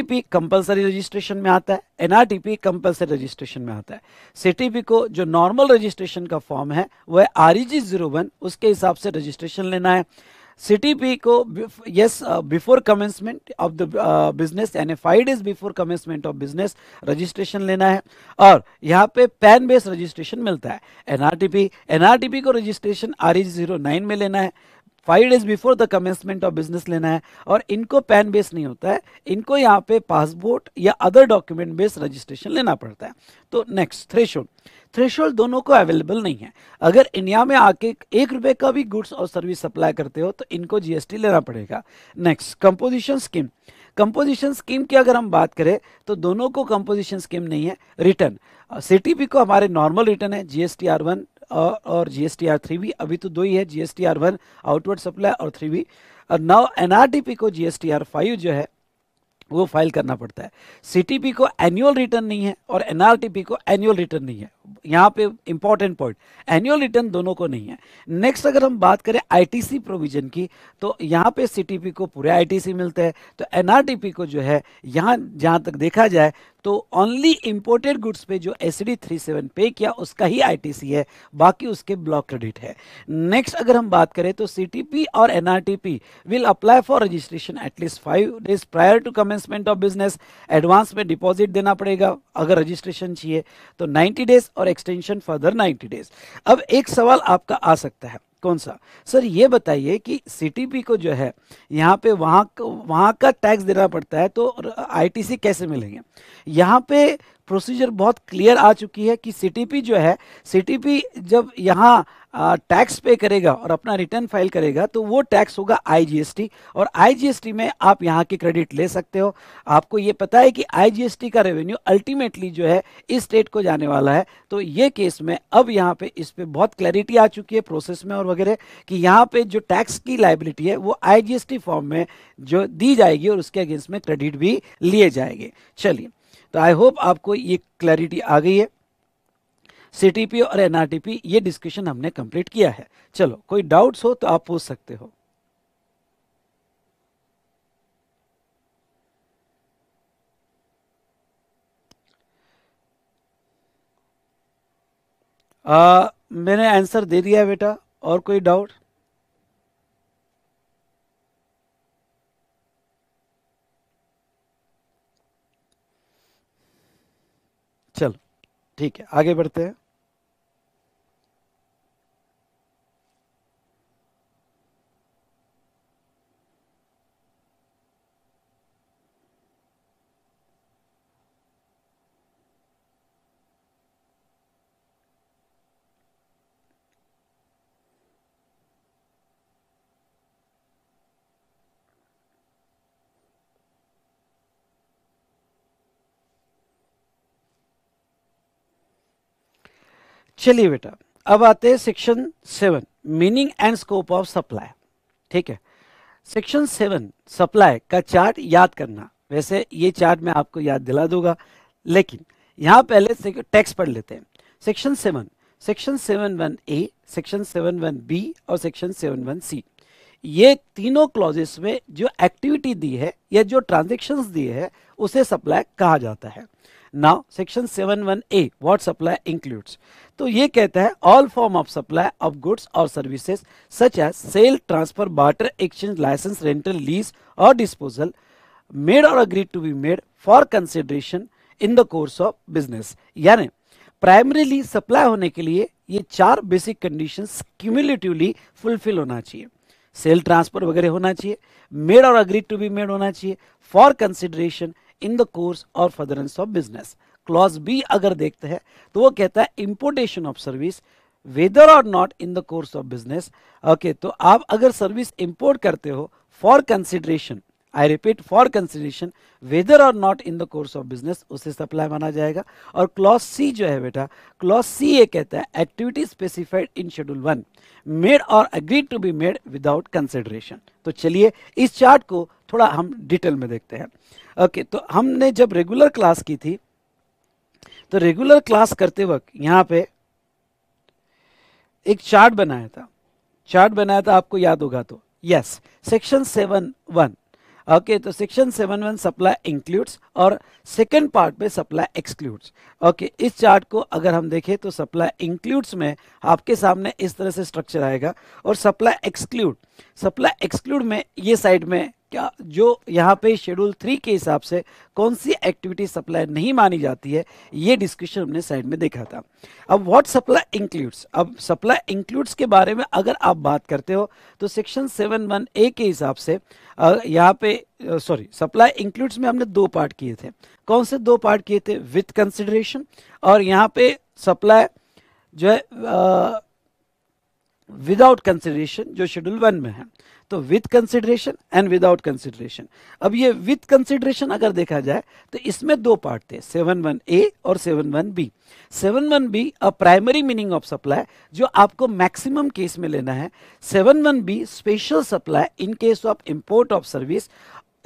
S1: पी कंपल्सरी रजिस्ट्रेशन में आता है एनआरटीपी कंपलसरी रजिस्ट्रेशन में आता है सीटीपी को जो नॉर्मल रजिस्ट्रेशन का फॉर्म है वह आर ई e उसके हिसाब से रजिस्ट्रेशन लेना है CTP को yes before commencement of of the uh, यानी five days before commencement of business registration लेना है और यहाँ पे पैन बेस्ड रजिस्ट्रेशन मिलता है एनआरटीपी एनआरटीपी को रजिस्ट्रेशन आर जीरो नाइन में लेना है five days before the commencement of business लेना है और इनको पैन बेस नहीं होता है इनको यहाँ पे पासपोर्ट या अदर डॉक्यूमेंट बेस्ड रजिस्ट्रेशन लेना पड़ता है तो नेक्स्ट थ्रेशोल्ड थ्रेशोल्ड दोनों को अवेलेबल नहीं है अगर इंडिया में आके एक रुपए का भी गुड्स और सर्विस सप्लाई करते हो तो इनको जीएसटी लेना पड़ेगा next composition scheme composition scheme की अगर हम बात करें तो दोनों को कंपोजिशन स्कीम नहीं है रिटर्न सी को हमारे नॉर्मल रिटर्न है जीएसटी आर वन और जीएसटी आर थ्री भी अभी तो दो ही है GST R one outward supply और थ्री भी और नाउ एनआरटीपी को जीएसटी आर फाइव जो है वो फाइल करना पड़ता है सीटीपी को एनुअल रिटर्न नहीं है और एनआरटीपी को एनुअल रिटर्न नहीं है यहाँ पे इंपॉर्टेंट पॉइंट एनुअल रिटर्न दोनों को नहीं है नेक्स्ट अगर हम बात करें आईटीसी प्रोविजन की तो यहाँ पे सीटीपी को पूरे आईटीसी मिलते हैं तो एनआरटीपी को जो है यहाँ जहाँ तक देखा जाए तो ओनली इंपोर्टेड गुड्स पे जो एस थ्री सेवन पे किया उसका ही आईटीसी है बाकी उसके ब्लॉक क्रेडिट है नेक्स्ट अगर हम बात करें तो सीटीपी और NRTP will apply for registration at least five days prior to commencement of business advance में डिपॉजिट देना पड़ेगा अगर रजिस्ट्रेशन चाहिए तो नाइन्टी डेज और एक्सटेंशन फर्दर नाइन्टी डेज अब एक सवाल आपका आ सकता है कौन सा सर ये बताइए कि सीटीपी को जो है यहाँ पे वहाँ वहाँ का टैक्स देना पड़ता है तो आईटीसी कैसे मिलेंगे यहाँ पे प्रोसीजर बहुत क्लियर आ चुकी है कि सीटीपी जो है सीटीपी जब यहाँ टैक्स पे करेगा और अपना रिटर्न फाइल करेगा तो वो टैक्स होगा आईजीएसटी और आईजीएसटी में आप यहाँ की क्रेडिट ले सकते हो आपको ये पता है कि आईजीएसटी का रेवेन्यू अल्टीमेटली जो है इस स्टेट को जाने वाला है तो ये केस में अब यहाँ पे इस पर बहुत क्लैरिटी आ चुकी है प्रोसेस में और वगैरह कि यहाँ पे जो टैक्स की लाइबिलिटी है वो आई फॉर्म में जो दी जाएगी और उसके अगेंस्ट में क्रेडिट भी लिए जाएंगे चलिए तो आई होप आपको ये क्लैरिटी आ गई है सी और एन ये डिस्कशन हमने कंप्लीट किया है चलो कोई डाउट्स हो तो आप पूछ सकते हो आ, मैंने आंसर दे दिया बेटा और कोई डाउट ठीक है आगे बढ़ते हैं चलिए बेटा अब आते हैं section seven meaning and scope of supply ठीक है सेक्शन सेवन सप्लाई का चार्ट याद करना वैसे ये चार्ट मैं आपको याद दिला दूंगा लेकिन यहाँ पहले टेक्स पढ़ लेते हैं section seven section seven one A section seven one B और सेक्शन सेवन वन सी ये तीनों क्लॉजेस में जो एक्टिविटी दी है या जो ट्रांजेक्शन दिए है उसे सप्लाई कहा जाता है now section seven one A what supply includes तो ये कहता है all form of supply of goods और services such as sale transfer barter exchange license rental lease और डिस्पोजल मेड और agreed to be made for consideration in the course of business यानी प्राइमरीली सप्लाई होने के लिए ये चार बेसिक कंडीशन क्यूमुलेटिवली फुलफिल होना चाहिए सेल ट्रांसफर वगैरह होना चाहिए मेड और अग्रीड टू बी मेड होना चाहिए for consideration in the course और furtherance of business clause B अगर देखते हैं तो वो कहता है इंपोर्टेशन ऑफ सर्विस वेदर और not in the course of business okay तो आप अगर सर्विस इंपोर्ट करते हो for consideration I repeat for consideration whether और not in the course of business उसे सप्लाई माना जाएगा और क्लॉज सी जो है बेटा क्लॉज सी ये कहता है activity specified in schedule one made और agreed to be made without consideration तो चलिए इस चार्ट को थोड़ा हम डिटेल में देखते हैं ओके तो हमने जब रेगुलर क्लास की थी तो रेगुलर क्लास करते वक्त यहां पे एक चार्ट बनाया था चार्ट बनाया था आपको याद होगा तो yes section seven one okay तो section seven one supply includes और सेकंड पार्ट में सप्लाई एक्सक्लूड्स ओके इस चार्ट को अगर हम देखें तो सप्लाई इंक्लूड्स में आपके सामने इस तरह से स्ट्रक्चर आएगा और सप्लाई एक्सक्लूड सप्लाई एक्सक्लूड में ये साइड में क्या जो यहाँ पे शेड्यूल थ्री के हिसाब से कौन सी एक्टिविटी सप्लाई नहीं मानी जाती है ये डिस्कशन हमने साइड में देखा था अब व्हाट सप्लाई इंक्लूड्स अब सप्लाई इंक्लूड्स के बारे में अगर आप बात करते हो तो सेक्शन सेवन वन ए के हिसाब से यहाँ पे सॉरी सप्लाई इंक्लूड्स में हमने दो पार्ट किए थे कौन से दो पार्ट किए थे विथ कंसिडरेशन और यहाँ पे सप्लाई जो है विदाउट कंसिडरेशन जो शेड्यूल वन में है तो with consideration and without consideration अब ये विथ कंसिडरेशन अगर देखा जाए तो इसमें दो पार्ट थे सेवन वन ए और seven one B seven one B a primary meaning of supply जो आपको मैक्सिमम केस में लेना है seven one B special supply in case of import of service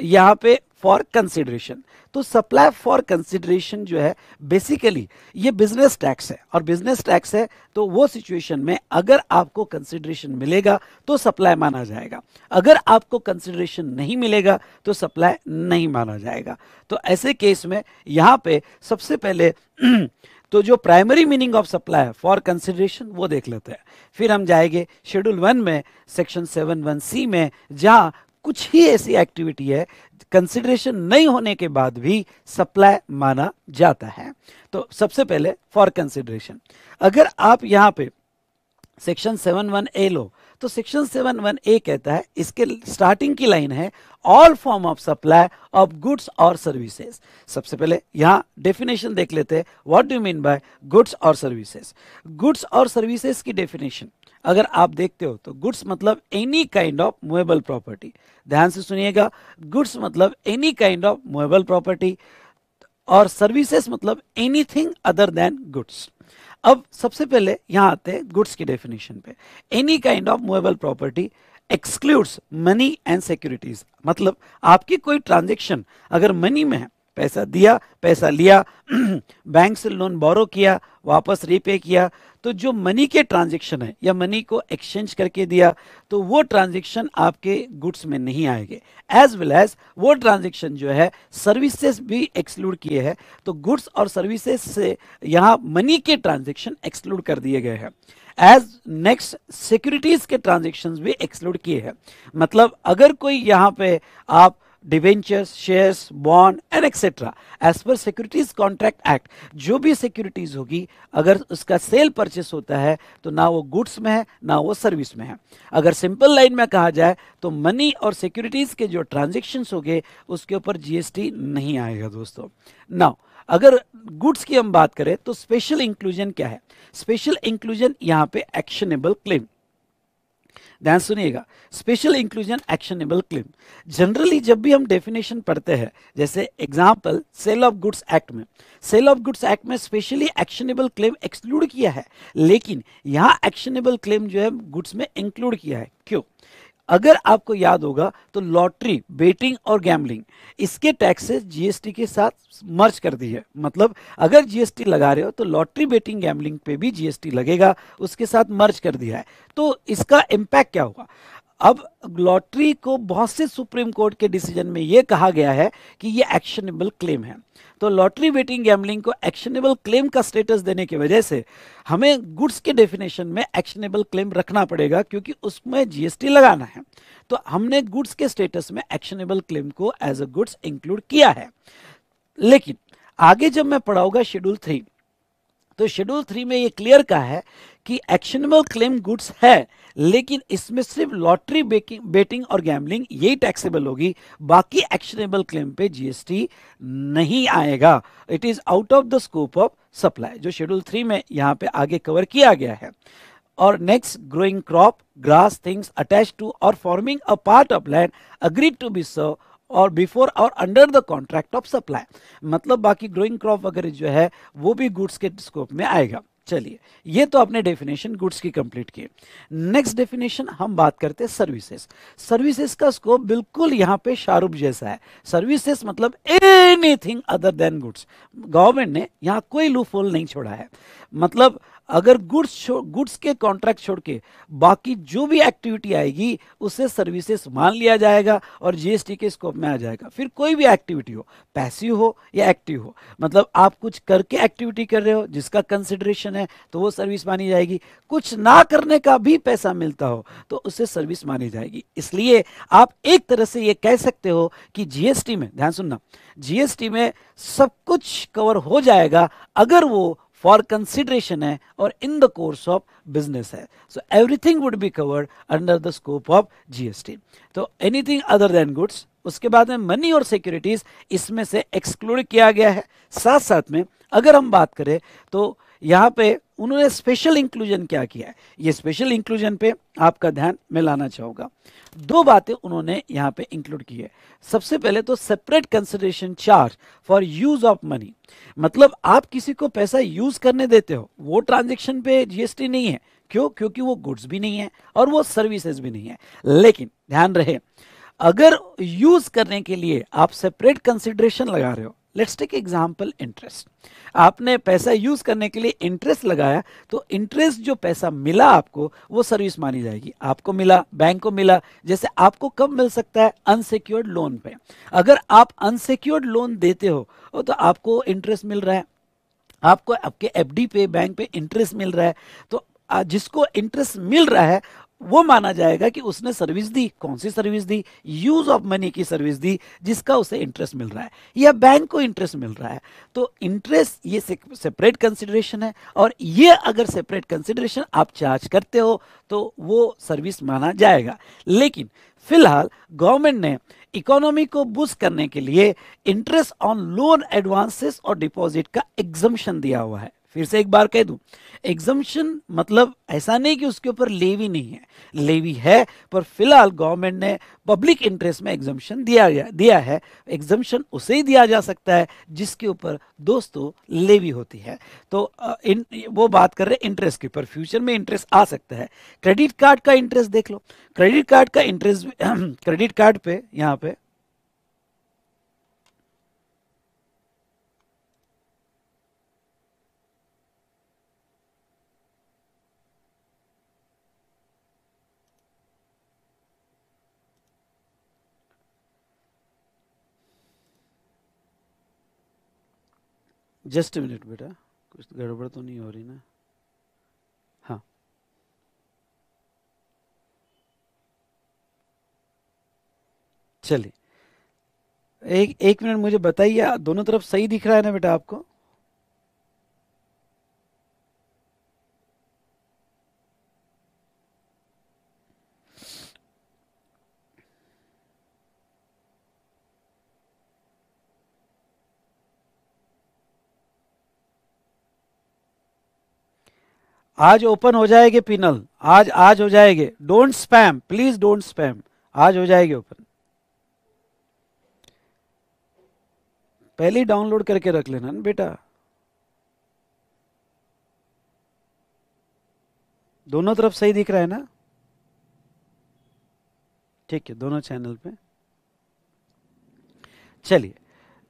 S1: यहाँ पे फॉर कंसिडरेशन तो सप्लाई फॉर कंसिडरेशन जो है बेसिकली ये बिजनेस टैक्स है और बिजनेस टैक्स है तो वो सिचुएशन में अगर आपको कंसिडरेशन मिलेगा तो सप्लाई माना जाएगा अगर आपको कंसिडरेशन नहीं मिलेगा तो सप्लाई नहीं माना जाएगा तो ऐसे केस में यहाँ पे सबसे पहले तो जो प्राइमरी मीनिंग ऑफ सप्लाई है फॉर कंसिडरेशन वो देख लेते हैं फिर हम जाएंगे शेड्यूल वन में सेक्शन सेवन वन सी में जहाँ कुछ ही ऐसी एक्टिविटी है कंसिडरेशन नहीं होने के बाद भी सप्लाई माना जाता है तो सबसे पहले फॉर कंसिडरेशन अगर आप यहां पे सेक्शन सेवन वन ए लो तो सेक्शन सेवन वन ए कहता है इसके स्टार्टिंग की लाइन है all form of supply of goods और सर्विसेज सबसे पहले यहां डेफिनेशन देख लेते हैं what do mean by goods और सर्विसेज गुड्स और सर्विसेज की डेफिनेशन अगर आप देखते हो तो गुड्स मतलब any kind of movable property ध्यान से सुनिएगा गुड्स मतलब any kind of movable property और सर्विसेज मतलब एनीथिंग अदर देन गुड्स अब सबसे पहले यहां आते हैं गुड्स की डेफिनेशन पे any kind of movable property excludes money and securities मतलब आपकी कोई ट्रांजेक्शन अगर मनी में है पैसा दिया पैसा लिया बैंक से लोन बोरो किया वापस रीपे किया तो जो मनी के ट्रांजेक्शन है या मनी को एक्सचेंज करके दिया तो वो ट्रांजेक्शन आपके गुड्स में नहीं आएंगे एज वेल एज वो ट्रांजेक्शन जो है सर्विसेज भी एक्सक्लूड किए हैं तो गुड्स और सर्विसेज से यहाँ मनी के ट्रांजेक्शन एक्सक्लूड कर दिए गए हैं एज नेक्स्ट सिक्योरिटीज के ट्रांजेक्शन भी एक्सक्लूड किए हैं मतलब अगर कोई यहाँ पे आप debentures shares bond and etcetera as per securities contract act जो भी सिक्योरिटीज होगी अगर उसका सेल परचेस होता है तो ना वो गुड्स में है ना वो सर्विस में है अगर सिंपल लाइन में कहा जाए तो मनी और सिक्योरिटीज के जो ट्रांजेक्शन हो गए उसके ऊपर जीएसटी नहीं आएगा दोस्तों नाउ अगर गुड्स की हम बात करें तो स्पेशल इंक्लूजन क्या है स्पेशल इंक्लूजन यहाँ पे एक्शनेबल क्लेम ध्यान सुनिएगा special inclusion actionable claim generally जब भी हम डेफिनेशन पढ़ते हैं जैसे example sale of goods act में सेल ऑफ गुड्स एक्ट में स्पेशली एक्शनेबल क्लेम एक्सक्लूड किया है लेकिन यहाँ एक्शनेबल क्लेम जो है गुड्स में इंक्लूड किया है क्यों अगर आपको याद होगा तो लॉटरी बेटिंग और गैमलिंग इसके टैक्सेस जीएसटी के साथ मर्ज कर दी है मतलब अगर जीएसटी लगा रहे हो तो लॉटरी बेटिंग गैमलिंग पे भी जीएसटी लगेगा उसके साथ मर्ज कर दिया है तो इसका इम्पैक्ट क्या होगा अब लॉटरी को बहुत से सुप्रीम कोर्ट के डिसीजन में यह कहा गया है कि यह एक्शनेबल क्लेम है तो लॉटरी बेटिंग गैमलिंग को एक्शनेबल क्लेम का स्टेटस देने की वजह से हमें गुड्स के डेफिनेशन में एक्शनेबल क्लेम रखना पड़ेगा क्योंकि उसमें जीएसटी लगाना है तो हमने गुड्स के स्टेटस में एक्शनेबल क्लेम को एज अ गुड्स इंक्लूड किया है लेकिन आगे जब मैं पढ़ाऊंगा शेड्यूल थ्री तो शेड्यूल थ्री में ये क्लियर कहा है कि एक्शनेबल क्लेम गुड्स है लेकिन इसमें सिर्फ लॉटरी बेटिंग और गैमलिंग यही टैक्सेबल होगी बाकी एक्शनेबल क्लेम पे जीएसटी नहीं आएगा it is out of the scope of supply जो शेड्यूल थ्री में यहाँ पे आगे कवर किया गया है और next growing crop grass things attach to और forming a part of land agreed to be serve और बिफोर और under the contract of supply मतलब बाकी ग्रोइंग क्रॉप वगैरह जो है वो भी गुड्स के स्कोप में आएगा चलिए ये तो आपने डेफिनेशन गुड्स की कंप्लीट की नेक्स्ट डेफिनेशन हम बात करते हैं सर्विसेज सर्विसेज का स्कोप बिल्कुल यहाँ पे शाहरुख जैसा है सर्विसेज मतलब anything other than goods government ने यहाँ कोई लूप नहीं छोड़ा है मतलब अगर गुड्स गुड्स के कॉन्ट्रैक्ट छोड़ के बाकी जो भी एक्टिविटी आएगी उसे सर्विसेज मान लिया जाएगा और जीएसटी के स्कोप में आ जाएगा फिर कोई भी एक्टिविटी हो पैसिव हो या एक्टिव हो मतलब आप कुछ करके एक्टिविटी कर रहे हो जिसका कंसिडरेशन है तो वो सर्विस मानी जाएगी कुछ ना करने का भी पैसा मिलता हो तो उसे सर्विस मानी जाएगी इसलिए आप एक तरह से ये कह सकते हो कि जीएसटी में ध्यान सुनना जीएसटी में सब कुछ कवर हो जाएगा अगर वो फॉर कंसिडरेशन है और in the course of business है so everything would be covered under the scope of GST तो एनीथिंग अदर देन गुड्स उसके बाद में मनी और सिक्योरिटीज इसमें से एक्सक्लूड किया गया है साथ साथ में अगर हम बात करें तो यहाँ पे उन्होंने स्पेशल इंक्लूजन क्या किया है ये स्पेशल इंक्लूजन पे आपका ध्यान मैं लाना चाहूँगा दो बातें उन्होंने यहाँ पे इंक्लूड की है सबसे पहले तो separate consideration charge for use of money मतलब आप किसी को पैसा यूज करने देते हो वो ट्रांजेक्शन पे जीएसटी नहीं है क्यों क्योंकि वो गुड्स भी नहीं है और वो सर्विसेज भी नहीं है लेकिन ध्यान रहे अगर यूज करने के लिए आप सेपरेट कंसिडरेशन लगा रहे हो लेट्स टेक एग्जांपल इंटरेस्ट आपने पैसा यूज करने के लिए इंटरेस्ट लगाया तो इंटरेस्ट जो पैसा मिला आपको वो सर्विस मानी जाएगी आपको मिला बैंक को मिला जैसे आपको कब मिल सकता है अनसिक्योर्ड लोन पे अगर आप अनसिक्योर्ड लोन देते हो तो आपको इंटरेस्ट मिल रहा है आपको आपके एफ पे बैंक पे इंटरेस्ट मिल रहा है तो जिसको इंटरेस्ट मिल रहा है वो माना जाएगा कि उसने सर्विस दी कौन सी सर्विस दी यूज ऑफ मनी की सर्विस दी जिसका उसे इंटरेस्ट मिल रहा है या बैंक को इंटरेस्ट मिल रहा है तो इंटरेस्ट ये सेपरेट कंसिडरेशन है और ये अगर सेपरेट कंसिडरेशन आप चार्ज करते हो तो वो सर्विस माना जाएगा लेकिन फिलहाल गवर्नमेंट ने इकोनॉमी को बूस्ट करने के लिए इंटरेस्ट ऑन लोन एडवांसेस और डिपॉजिट का एग्जम्पन दिया हुआ है फिर से एक बार कह दूं एग्जम्पन मतलब ऐसा नहीं कि उसके ऊपर लेवी नहीं है लेवी है पर फिलहाल गवर्नमेंट ने पब्लिक इंटरेस्ट में एग्जम्पन दिया गया दिया है एग्जम्पन उसे ही दिया जा सकता है जिसके ऊपर दोस्तों लेवी होती है तो इन वो बात कर रहे हैं इंटरेस्ट के ऊपर फ्यूचर में इंटरेस्ट आ सकता है क्रेडिट कार्ड का इंटरेस्ट देख लो क्रेडिट कार्ड का इंटरेस्ट क्रेडिट कार्ड पे यहाँ पे जस्ट मिनट बेटा कुछ तो गड़बड़ तो नहीं हो रही ना हाँ चलिए एक एक मिनट मुझे बताइए दोनों तरफ सही दिख रहा है ना बेटा आपको आज ओपन हो जाएगी पिनल आज आज हो जाएंगे don't spam please don't spam आज हो जाएगी ओपन पहले डाउनलोड करके रख लेना ना बेटा दोनों तरफ सही दिख रहा है ना ठीक है दोनों चैनल पे चलिए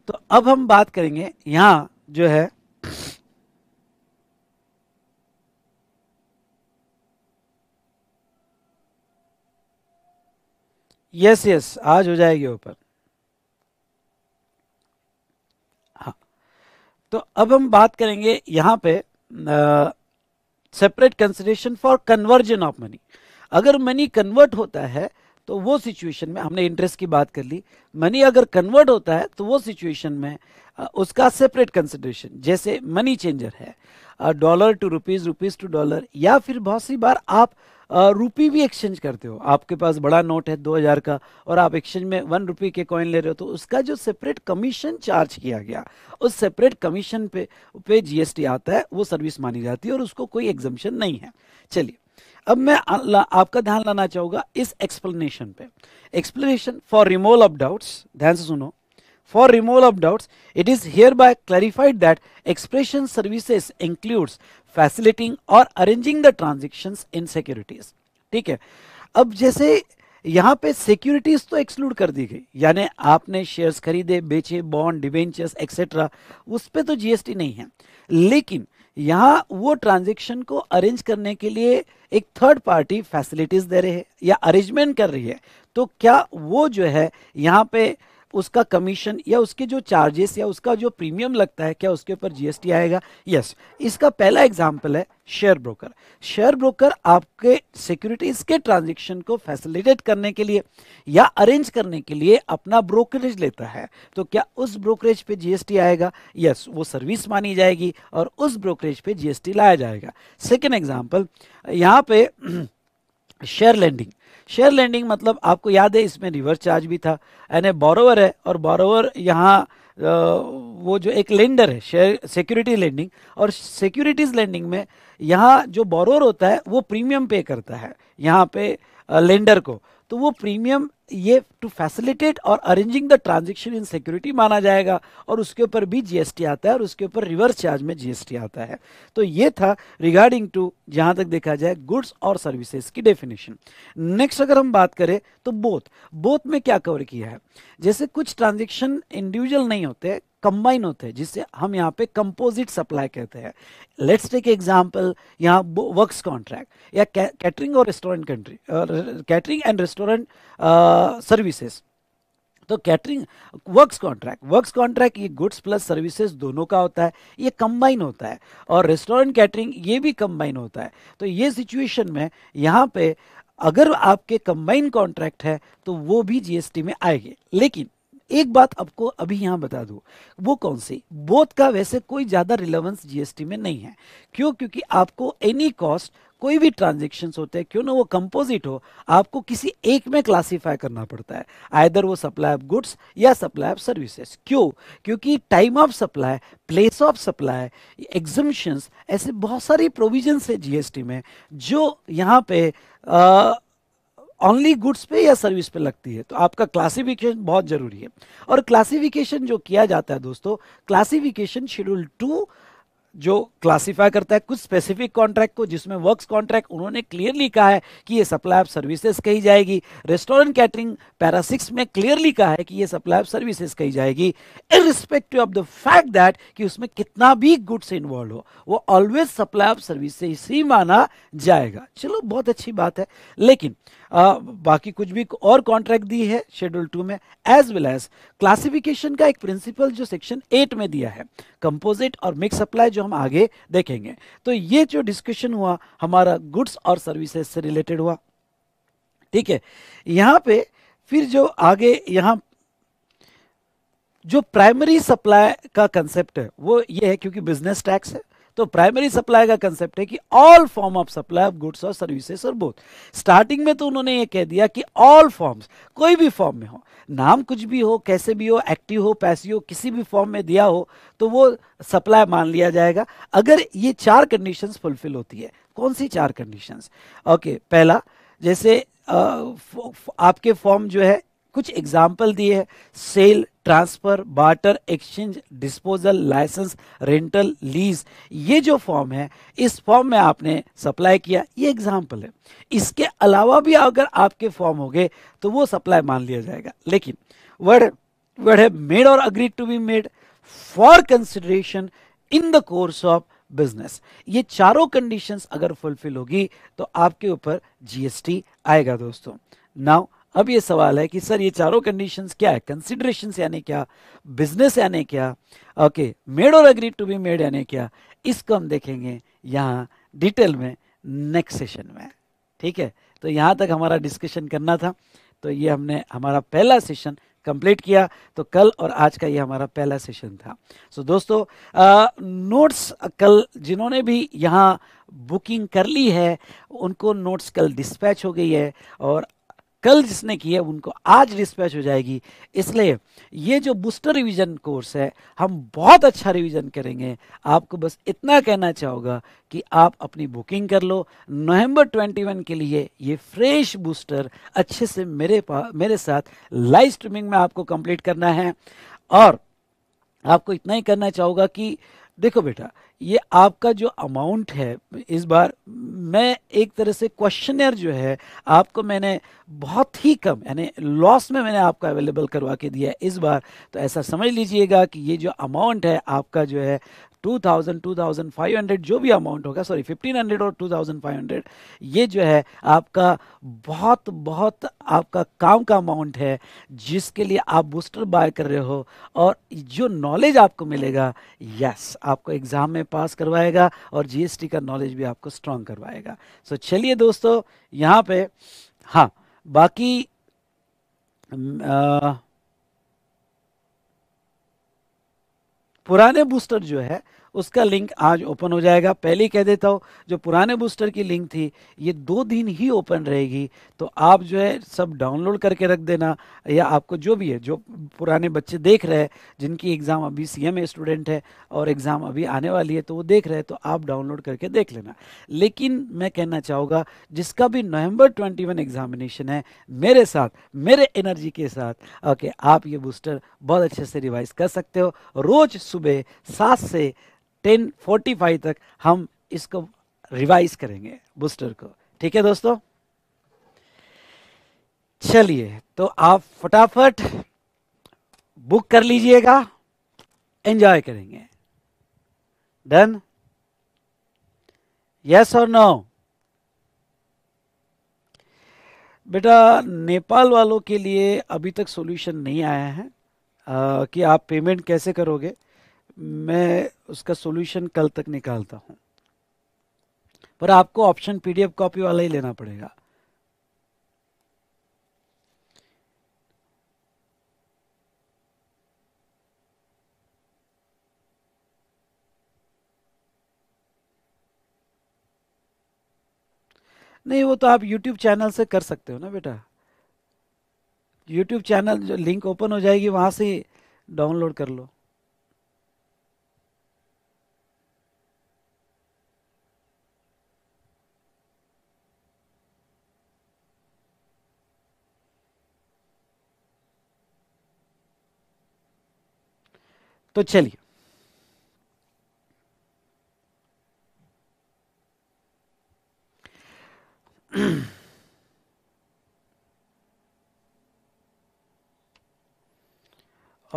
S1: तो अब हम बात करेंगे यहां जो है यस यस आज हो जाएगी ऊपर हाँ. तो अब हम बात करेंगे यहाँ पे separate consideration for conversion of money अगर मनी कन्वर्ट होता है तो वो सिचुएशन में हमने इंटरेस्ट की बात कर ली मनी अगर कन्वर्ट होता है तो वो सिचुएशन में उसका सेपरेट कंसिडरेशन जैसे मनी चेंजर है dollar to rupees rupees to dollar या फिर बहुत सी बार आप रुपी भी एक्सचेंज करते हो आपके पास बड़ा नोट है दो हज़ार का और आप एक्सचेंज में वन रुपी के कॉइन ले रहे हो तो उसका जो सेपरेट कमीशन चार्ज किया गया उस सेपरेट कमीशन पे पे जीएसटी आता है वो सर्विस मानी जाती है और उसको कोई एग्जम्पन नहीं है चलिए अब मैं आपका ध्यान लाना चाहूँगा इस एक्सप्लेनेशन पे explanation for removal of doubts ध्यान से सुनो for removal of doubts it is hereby clarified that expression services includes facilitating और arranging the transaction in securities ठीक है अब जैसे यहाँ पे सिक्योरिटीज तो एक्सक्लूड कर दी गई यानी आपने शेयर्स खरीदे बेचे बॉन्ड डिवेंचर्स एक्सेट्रा उस पर तो जीएसटी नहीं है लेकिन यहाँ वो ट्रांजेक्शन को अरेंज करने के लिए एक थर्ड पार्टी फैसिलिटीज दे रहे है या अरेंजमेंट कर रही है तो क्या वो जो है यहाँ पे उसका कमीशन या उसके जो चार्जेस या उसका जो प्रीमियम लगता है क्या उसके ऊपर जीएसटी आएगा यस yes. इसका पहला एग्जाम्पल है शेयर ब्रोकर शेयर ब्रोकर आपके सिक्योरिटीज के ट्रांजेक्शन को फैसिलिटेट करने के लिए या अरेंज करने के लिए अपना ब्रोकरेज लेता है तो क्या उस ब्रोकरेज पे जीएसटी आएगा यस yes, वो सर्विस मानी जाएगी और उस ब्रोकरेज पे जीएसटी लाया जाएगा सेकेंड एग्जाम्पल यहाँ पे शेयर लेंडिंग शेयर लैंडिंग मतलब आपको याद है इसमें रिवर्स चार्ज भी था यानी बोरोवर है और बोरोवर यहाँ वो जो एक लेंडर है शेयर सिक्योरिटी लैंडिंग और सिक्योरिटीज लैंडिंग में यहाँ जो बोरोवर होता है वो प्रीमियम पे करता है यहाँ पे लेंडर को तो वो प्रीमियम ये टू फैसिलिटेट और arranging the transaction in security माना जाएगा और उसके ऊपर भी जीएसटी आता है और उसके ऊपर रिवर्स चार्ज में जीएसटी आता है तो ये था रिगार्डिंग टू जहां तक देखा जाए गुड्स और सर्विसेज की डेफिनेशन नेक्स्ट अगर हम बात करें तो बोथ बोथ में क्या कवर किया है जैसे कुछ ट्रांजेक्शन इंडिविजुअल नहीं होते कंबाइन होते हैं जिसे हम यहाँ पे कंपोजिट सप्लाई कहते हैं लेट्स टेक एग्जांपल यहाँ वर्क्स कॉन्ट्रैक्ट या कैटरिंग और restaurant country catering and restaurant services तो catering works contract works contract ये गुड्स प्लस सर्विसेज दोनों का होता है ये कंबाइन होता है और रेस्टोरेंट कैटरिंग ये भी कंबाइन होता है तो ये सिचुएशन में यहाँ पे अगर आपके कंबाइन कॉन्ट्रैक्ट है तो वो भी जीएसटी में आएंगे लेकिन एक बात आपको अभी यहां बता दू वो कौन सी बोथ का वैसे कोई ज़्यादा रिलेवेंस जीएसटी में नहीं है क्यों क्योंकि आपको एनी कॉस्ट कोई भी ट्रांजेक्शन होते हैं क्यों ना वो कंपोजिट हो आपको किसी एक में क्लासीफाई करना पड़ता है आइदर वो सप्लाई ऑफ गुड्स या सप्लाई ऑफ सर्विसेज क्यों क्योंकि time of supply place of supply exhibitions ऐसे बहुत सारी प्रोविजंस है जीएसटी में जो यहाँ पे ओनली गुड्स पे या सर्विस पे लगती है तो आपका क्लासिफिकेशन बहुत जरूरी है और क्लासिफिकेशन जो किया जाता है दोस्तों क्लासिफिकेशन शेड्यूल टू जो क्लासिफाई करता है कुछ स्पेसिफिक कॉन्ट्रैक्ट को जिसमें वर्क्स कॉन्ट्रैक्ट उन्होंने क्लियरली कहा है कि ये सप्लाई ऑफ सर्विसेज कही जाएगी रेस्टोरेंट कैटरिंग पैरासिक्स में क्लियरली कहा है कि ये सप्लाई ऑफ सर्विसेज कही जाएगी irrespective of the fact that कि उसमें कितना भी गुड्स इन्वॉल्व हो वो ऑलवेज सप्लाई ऑफ सर्विसेज ही माना जाएगा चलो बहुत अच्छी बात है लेकिन बाकी कुछ भी और कॉन्ट्रैक्ट दी है शेड्यूल टू में एज वेल एज क्लासिफिकेशन का एक प्रिंसिपल जो सेक्शन एट में दिया है कंपोजिट और मिक्स सप्लाई जो हम आगे देखेंगे तो ये जो डिस्कशन हुआ हमारा गुड्स और सर्विसेज से रिलेटेड हुआ ठीक है यहां पे फिर जो आगे यहां जो प्राइमरी सप्लाई का कंसेप्ट है वो ये है क्योंकि बिजनेस टैक्स है तो प्राइमरी सप्लाई का कंसेप्ट है कि all form of supply of goods और सर्विसेज और बोथ स्टार्टिंग में तो उन्होंने ये कह दिया कि ऑल फॉर्म्स कोई भी फॉर्म में हो नाम कुछ भी हो कैसे भी हो एक्टिव हो पैसिव हो किसी भी फॉर्म में दिया हो तो वो सप्लाई मान लिया जाएगा अगर ये चार कंडीशन फुलफिल होती है कौन सी चार कंडीशन ओके पहला जैसे आ, आपके फॉर्म जो है कुछ एग्जाम्पल दिए हैं sale transfer barter exchange disposal licence rental lease ये जो फॉर्म है इस फॉर्म में आपने सप्लाई किया ये एग्जाम्पल है इसके अलावा भी अगर आपके फॉर्म हो गए तो वो सप्लाई मान लिया जाएगा लेकिन वर्ड वर्ड है मेड और agreed to be made for consideration in the course of business ये चारों कंडीशंस अगर फुलफिल होगी तो आपके ऊपर जीएसटी आएगा दोस्तों नाउ अब ये सवाल है कि सर ये चारों कंडीशंस क्या है कंसिडरेशन यानी क्या बिजनेस यानी क्या ओके मेड और अग्री टू बी मेड यानी क्या इसको हम देखेंगे यहाँ डिटेल में नेक्स्ट सेशन में ठीक है तो यहाँ तक हमारा डिस्कशन करना था तो ये हमने हमारा पहला सेशन कंप्लीट किया तो कल और आज का ये हमारा पहला सेशन था सो so, दोस्तों नोट्स कल जिन्होंने भी यहाँ बुकिंग कर ली है उनको नोट्स कल डिस्पैच हो गई है और कल जिसने की है उनको आज डिस्पैच हो जाएगी इसलिए ये जो बूस्टर रिवीजन कोर्स है हम बहुत अच्छा रिवीजन करेंगे आपको बस इतना कहना चाहोगा कि आप अपनी बुकिंग कर लो नवंबर 21 के लिए ये फ्रेश बूस्टर अच्छे से मेरे पास मेरे साथ लाइव स्ट्रीमिंग में आपको कंप्लीट करना है और आपको इतना ही करना चाहूँगा कि देखो बेटा ये आपका जो अमाउंट है इस बार मैं एक तरह से क्वेश्चनर जो है आपको मैंने बहुत ही कम यानी लॉस में मैंने आपका अवेलेबल करवा के दिया इस बार तो ऐसा समझ लीजिएगा कि ये जो अमाउंट है आपका जो है 2000 2500 जो भी अमाउंट होगा सॉरी 1500 और 2500 ये जो है आपका बहुत बहुत आपका काम का अमाउंट है जिसके लिए आप बूस्टर बाय कर रहे हो और जो नॉलेज आपको मिलेगा यस आपको एग्ज़ाम में पास करवाएगा और जीएसटी का नॉलेज भी आपको स्ट्रांग करवाएगा सो so, चलिए दोस्तों यहाँ पे हाँ बाकी आ, पुराने बूस्टर जो है उसका लिंक आज ओपन हो जाएगा पहले ही कह देता हूँ जो पुराने बूस्टर की लिंक थी ये दो दिन ही ओपन रहेगी तो आप जो है सब डाउनलोड करके रख देना या आपको जो भी है जो पुराने बच्चे देख रहे हैं जिनकी एग्ज़ाम अभी सी स्टूडेंट है और एग्ज़ाम अभी आने वाली है तो वो देख रहे हैं तो आप डाउनलोड करके देख लेना लेकिन मैं कहना चाहूँगा जिसका भी नवंबर ट्वेंटी एग्जामिनेशन है मेरे साथ मेरे एनर्जी के साथ ओके आप ये बूस्टर बहुत अच्छे से रिवाइज कर सकते हो रोज़ सुबह सात से फोर्टी फाइव तक हम इसको रिवाइज करेंगे बूस्टर को ठीक है दोस्तों चलिए तो आप फटाफट बुक कर लीजिएगा एंजॉय करेंगे डन यस और नो बेटा नेपाल वालों के लिए अभी तक सॉल्यूशन नहीं आया है आ, कि आप पेमेंट कैसे करोगे मैं उसका सोल्यूशन कल तक निकालता हूँ पर आपको ऑप्शन पीडीएफ कॉपी वाला ही लेना पड़ेगा नहीं वो तो आप YouTube चैनल से कर सकते हो ना बेटा YouTube चैनल जो लिंक ओपन हो जाएगी वहां से डाउनलोड कर लो तो चलिए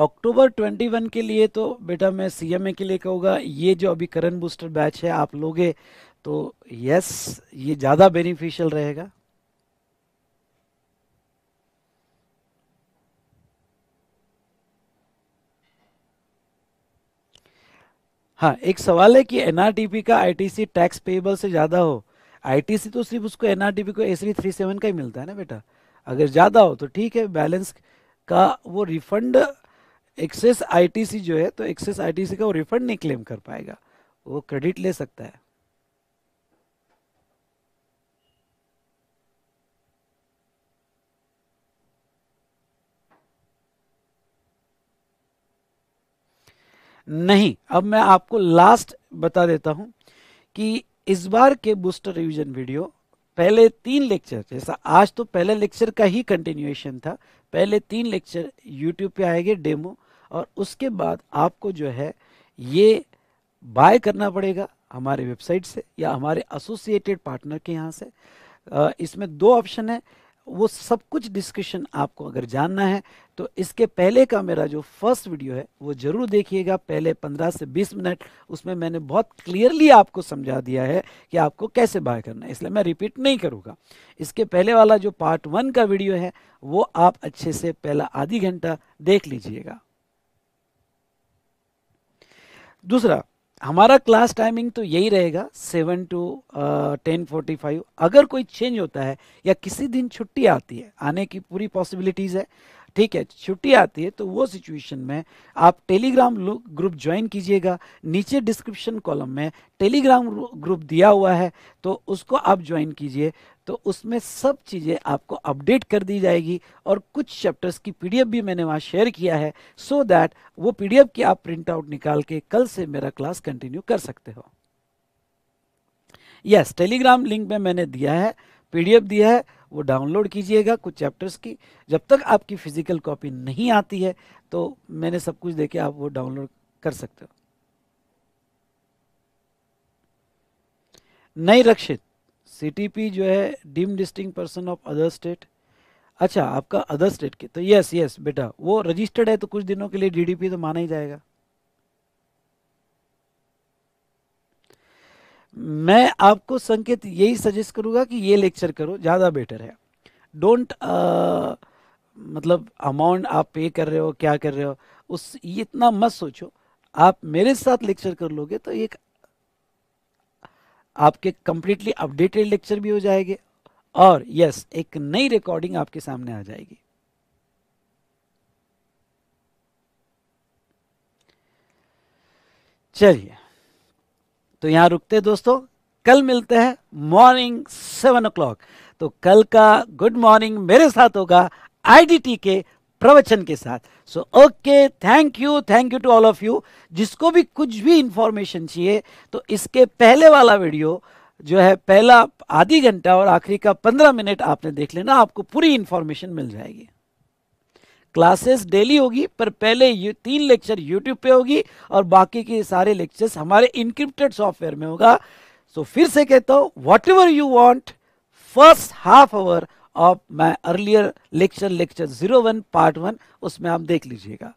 S1: अक्टूबर 21 के लिए तो बेटा मैं सीएमए के लिए कहूँगा ये जो अभी करंट बूस्टर बैच है आप लोगे तो यस ये ज़्यादा बेनिफिशियल रहेगा हाँ एक सवाल है कि एनआरटीपी का आईटीसी टैक्स पेबल से ज़्यादा हो आईटीसी तो सिर्फ उसको एनआरटीपी को एसरी थ्री सेवन का ही मिलता है ना बेटा अगर ज़्यादा हो तो ठीक है बैलेंस का वो रिफंड एक्सेस आईटीसी जो है तो एक्सेस आईटीसी का वो रिफंड नहीं क्लेम कर पाएगा वो क्रेडिट ले सकता है नहीं अब मैं आपको लास्ट बता देता हूं कि इस बार के बूस्टर रिवीजन वीडियो पहले तीन लेक्चर जैसा आज तो पहले लेक्चर का ही कंटिन्यूएशन था पहले तीन लेक्चर यूट्यूब पे आएंगे डेमो और उसके बाद आपको जो है ये बाय करना पड़ेगा हमारे वेबसाइट से या हमारे एसोसिएटेड पार्टनर के यहाँ से इसमें दो ऑप्शन है वो सब कुछ डिस्कशन आपको अगर जानना है तो इसके पहले का मेरा जो फर्स्ट वीडियो है वो जरूर देखिएगा पहले 15 से 20 मिनट उसमें मैंने बहुत क्लियरली आपको समझा दिया है कि आपको कैसे बाय करना है इसलिए मैं रिपीट नहीं करूँगा इसके पहले वाला जो पार्ट वन का वीडियो है वो आप अच्छे से पहला आधी घंटा देख लीजिएगा दूसरा हमारा क्लास टाइमिंग तो यही रहेगा seven to ten forty five अगर कोई चेंज होता है या किसी दिन छुट्टी आती है आने की पूरी पॉसिबिलिटीज़ है ठीक है छुट्टी आती है तो वो सिचुएशन में आप टेलीग्राम ग्रुप ज्वाइन कीजिएगा नीचे डिस्क्रिप्शन कॉलम में टेलीग्राम ग्रुप दिया हुआ है तो उसको आप ज्वाइन कीजिए तो उसमें सब चीज़ें आपको अपडेट कर दी जाएगी और कुछ चैप्टर्स की पीडीएफ भी मैंने वहाँ शेयर किया है सो so दैट वो पीडीएफ की आप प्रिंट आउट निकाल के कल से मेरा क्लास कंटिन्यू कर सकते हो यस टेलीग्राम लिंक में मैंने दिया है पीडीएफ दिया है वो डाउनलोड कीजिएगा कुछ चैप्टर्स की जब तक आपकी फिजिकल कॉपी नहीं आती है तो मैंने सब कुछ देखे आप वो डाउनलोड कर सकते हो नहीं रक्षित सीटीपी जो है deemed distinct person of other state अच्छा आपका अदर स्टेट की तो यस यस बेटा वो रजिस्टर्ड है तो कुछ दिनों के लिए डीडीपी तो माना ही जाएगा मैं आपको संकेत यही सजेस्ट करूंगा कि ये लेक्चर करो ज़्यादा बेटर है डोंट uh, मतलब अमाउंट आप पे कर रहे हो क्या कर रहे हो उस ये इतना मत सोचो आप मेरे साथ लेक्चर कर लोगे तो एक आपके कंप्लीटली अपडेटेड लेक्चर भी हो जाएंगे और यस एक नई रिकॉर्डिंग आपके सामने आ जाएगी चलिए तो यहाँ रुकते हैं दोस्तों कल मिलते हैं मॉर्निंग सेवन ओ तो कल का गुड मॉर्निंग मेरे साथ होगा आईडीटी के प्रवचन के साथ so okay thank you thank you to all of you जिसको भी कुछ भी इंफॉर्मेशन चाहिए तो इसके पहले वाला वीडियो जो है पहला आधी घंटा और आखिरी का पंद्रह मिनट आपने देख लेना आपको पूरी इंफॉर्मेशन मिल जाएगी क्लासेस डेली होगी पर पहले यू, तीन लेक्चर यूट्यूब पे होगी और बाकी के सारे लेक्चर्स हमारे इनक्रिप्टेड सॉफ्टवेयर में होगा सो फिर से कहता हूँ whatever you want first half hour of my earlier lecture lecture zero one part one उसमें आप देख लीजिएगा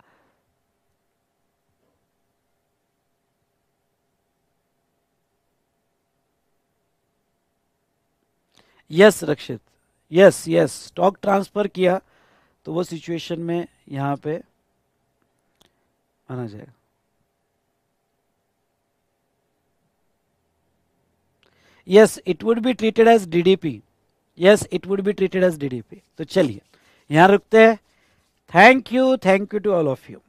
S1: yes Rakshit yes yes stock transfer किया तो वो सिचुएशन में यहाँ पे माना जाएगा yes it would be treated as DDP yes it would be treated as DDP तो चलिए यहां रुकते हैं thank you thank you to all of you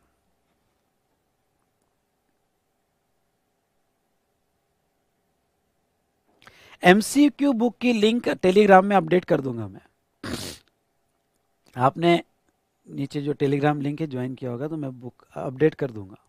S1: MCQ book की लिंक टेलीग्राम में अपडेट कर दूंगा मैं आपने नीचे जो टेलीग्राम लिंक है ज्वाइन किया होगा तो मैं बुक अपडेट कर दूंगा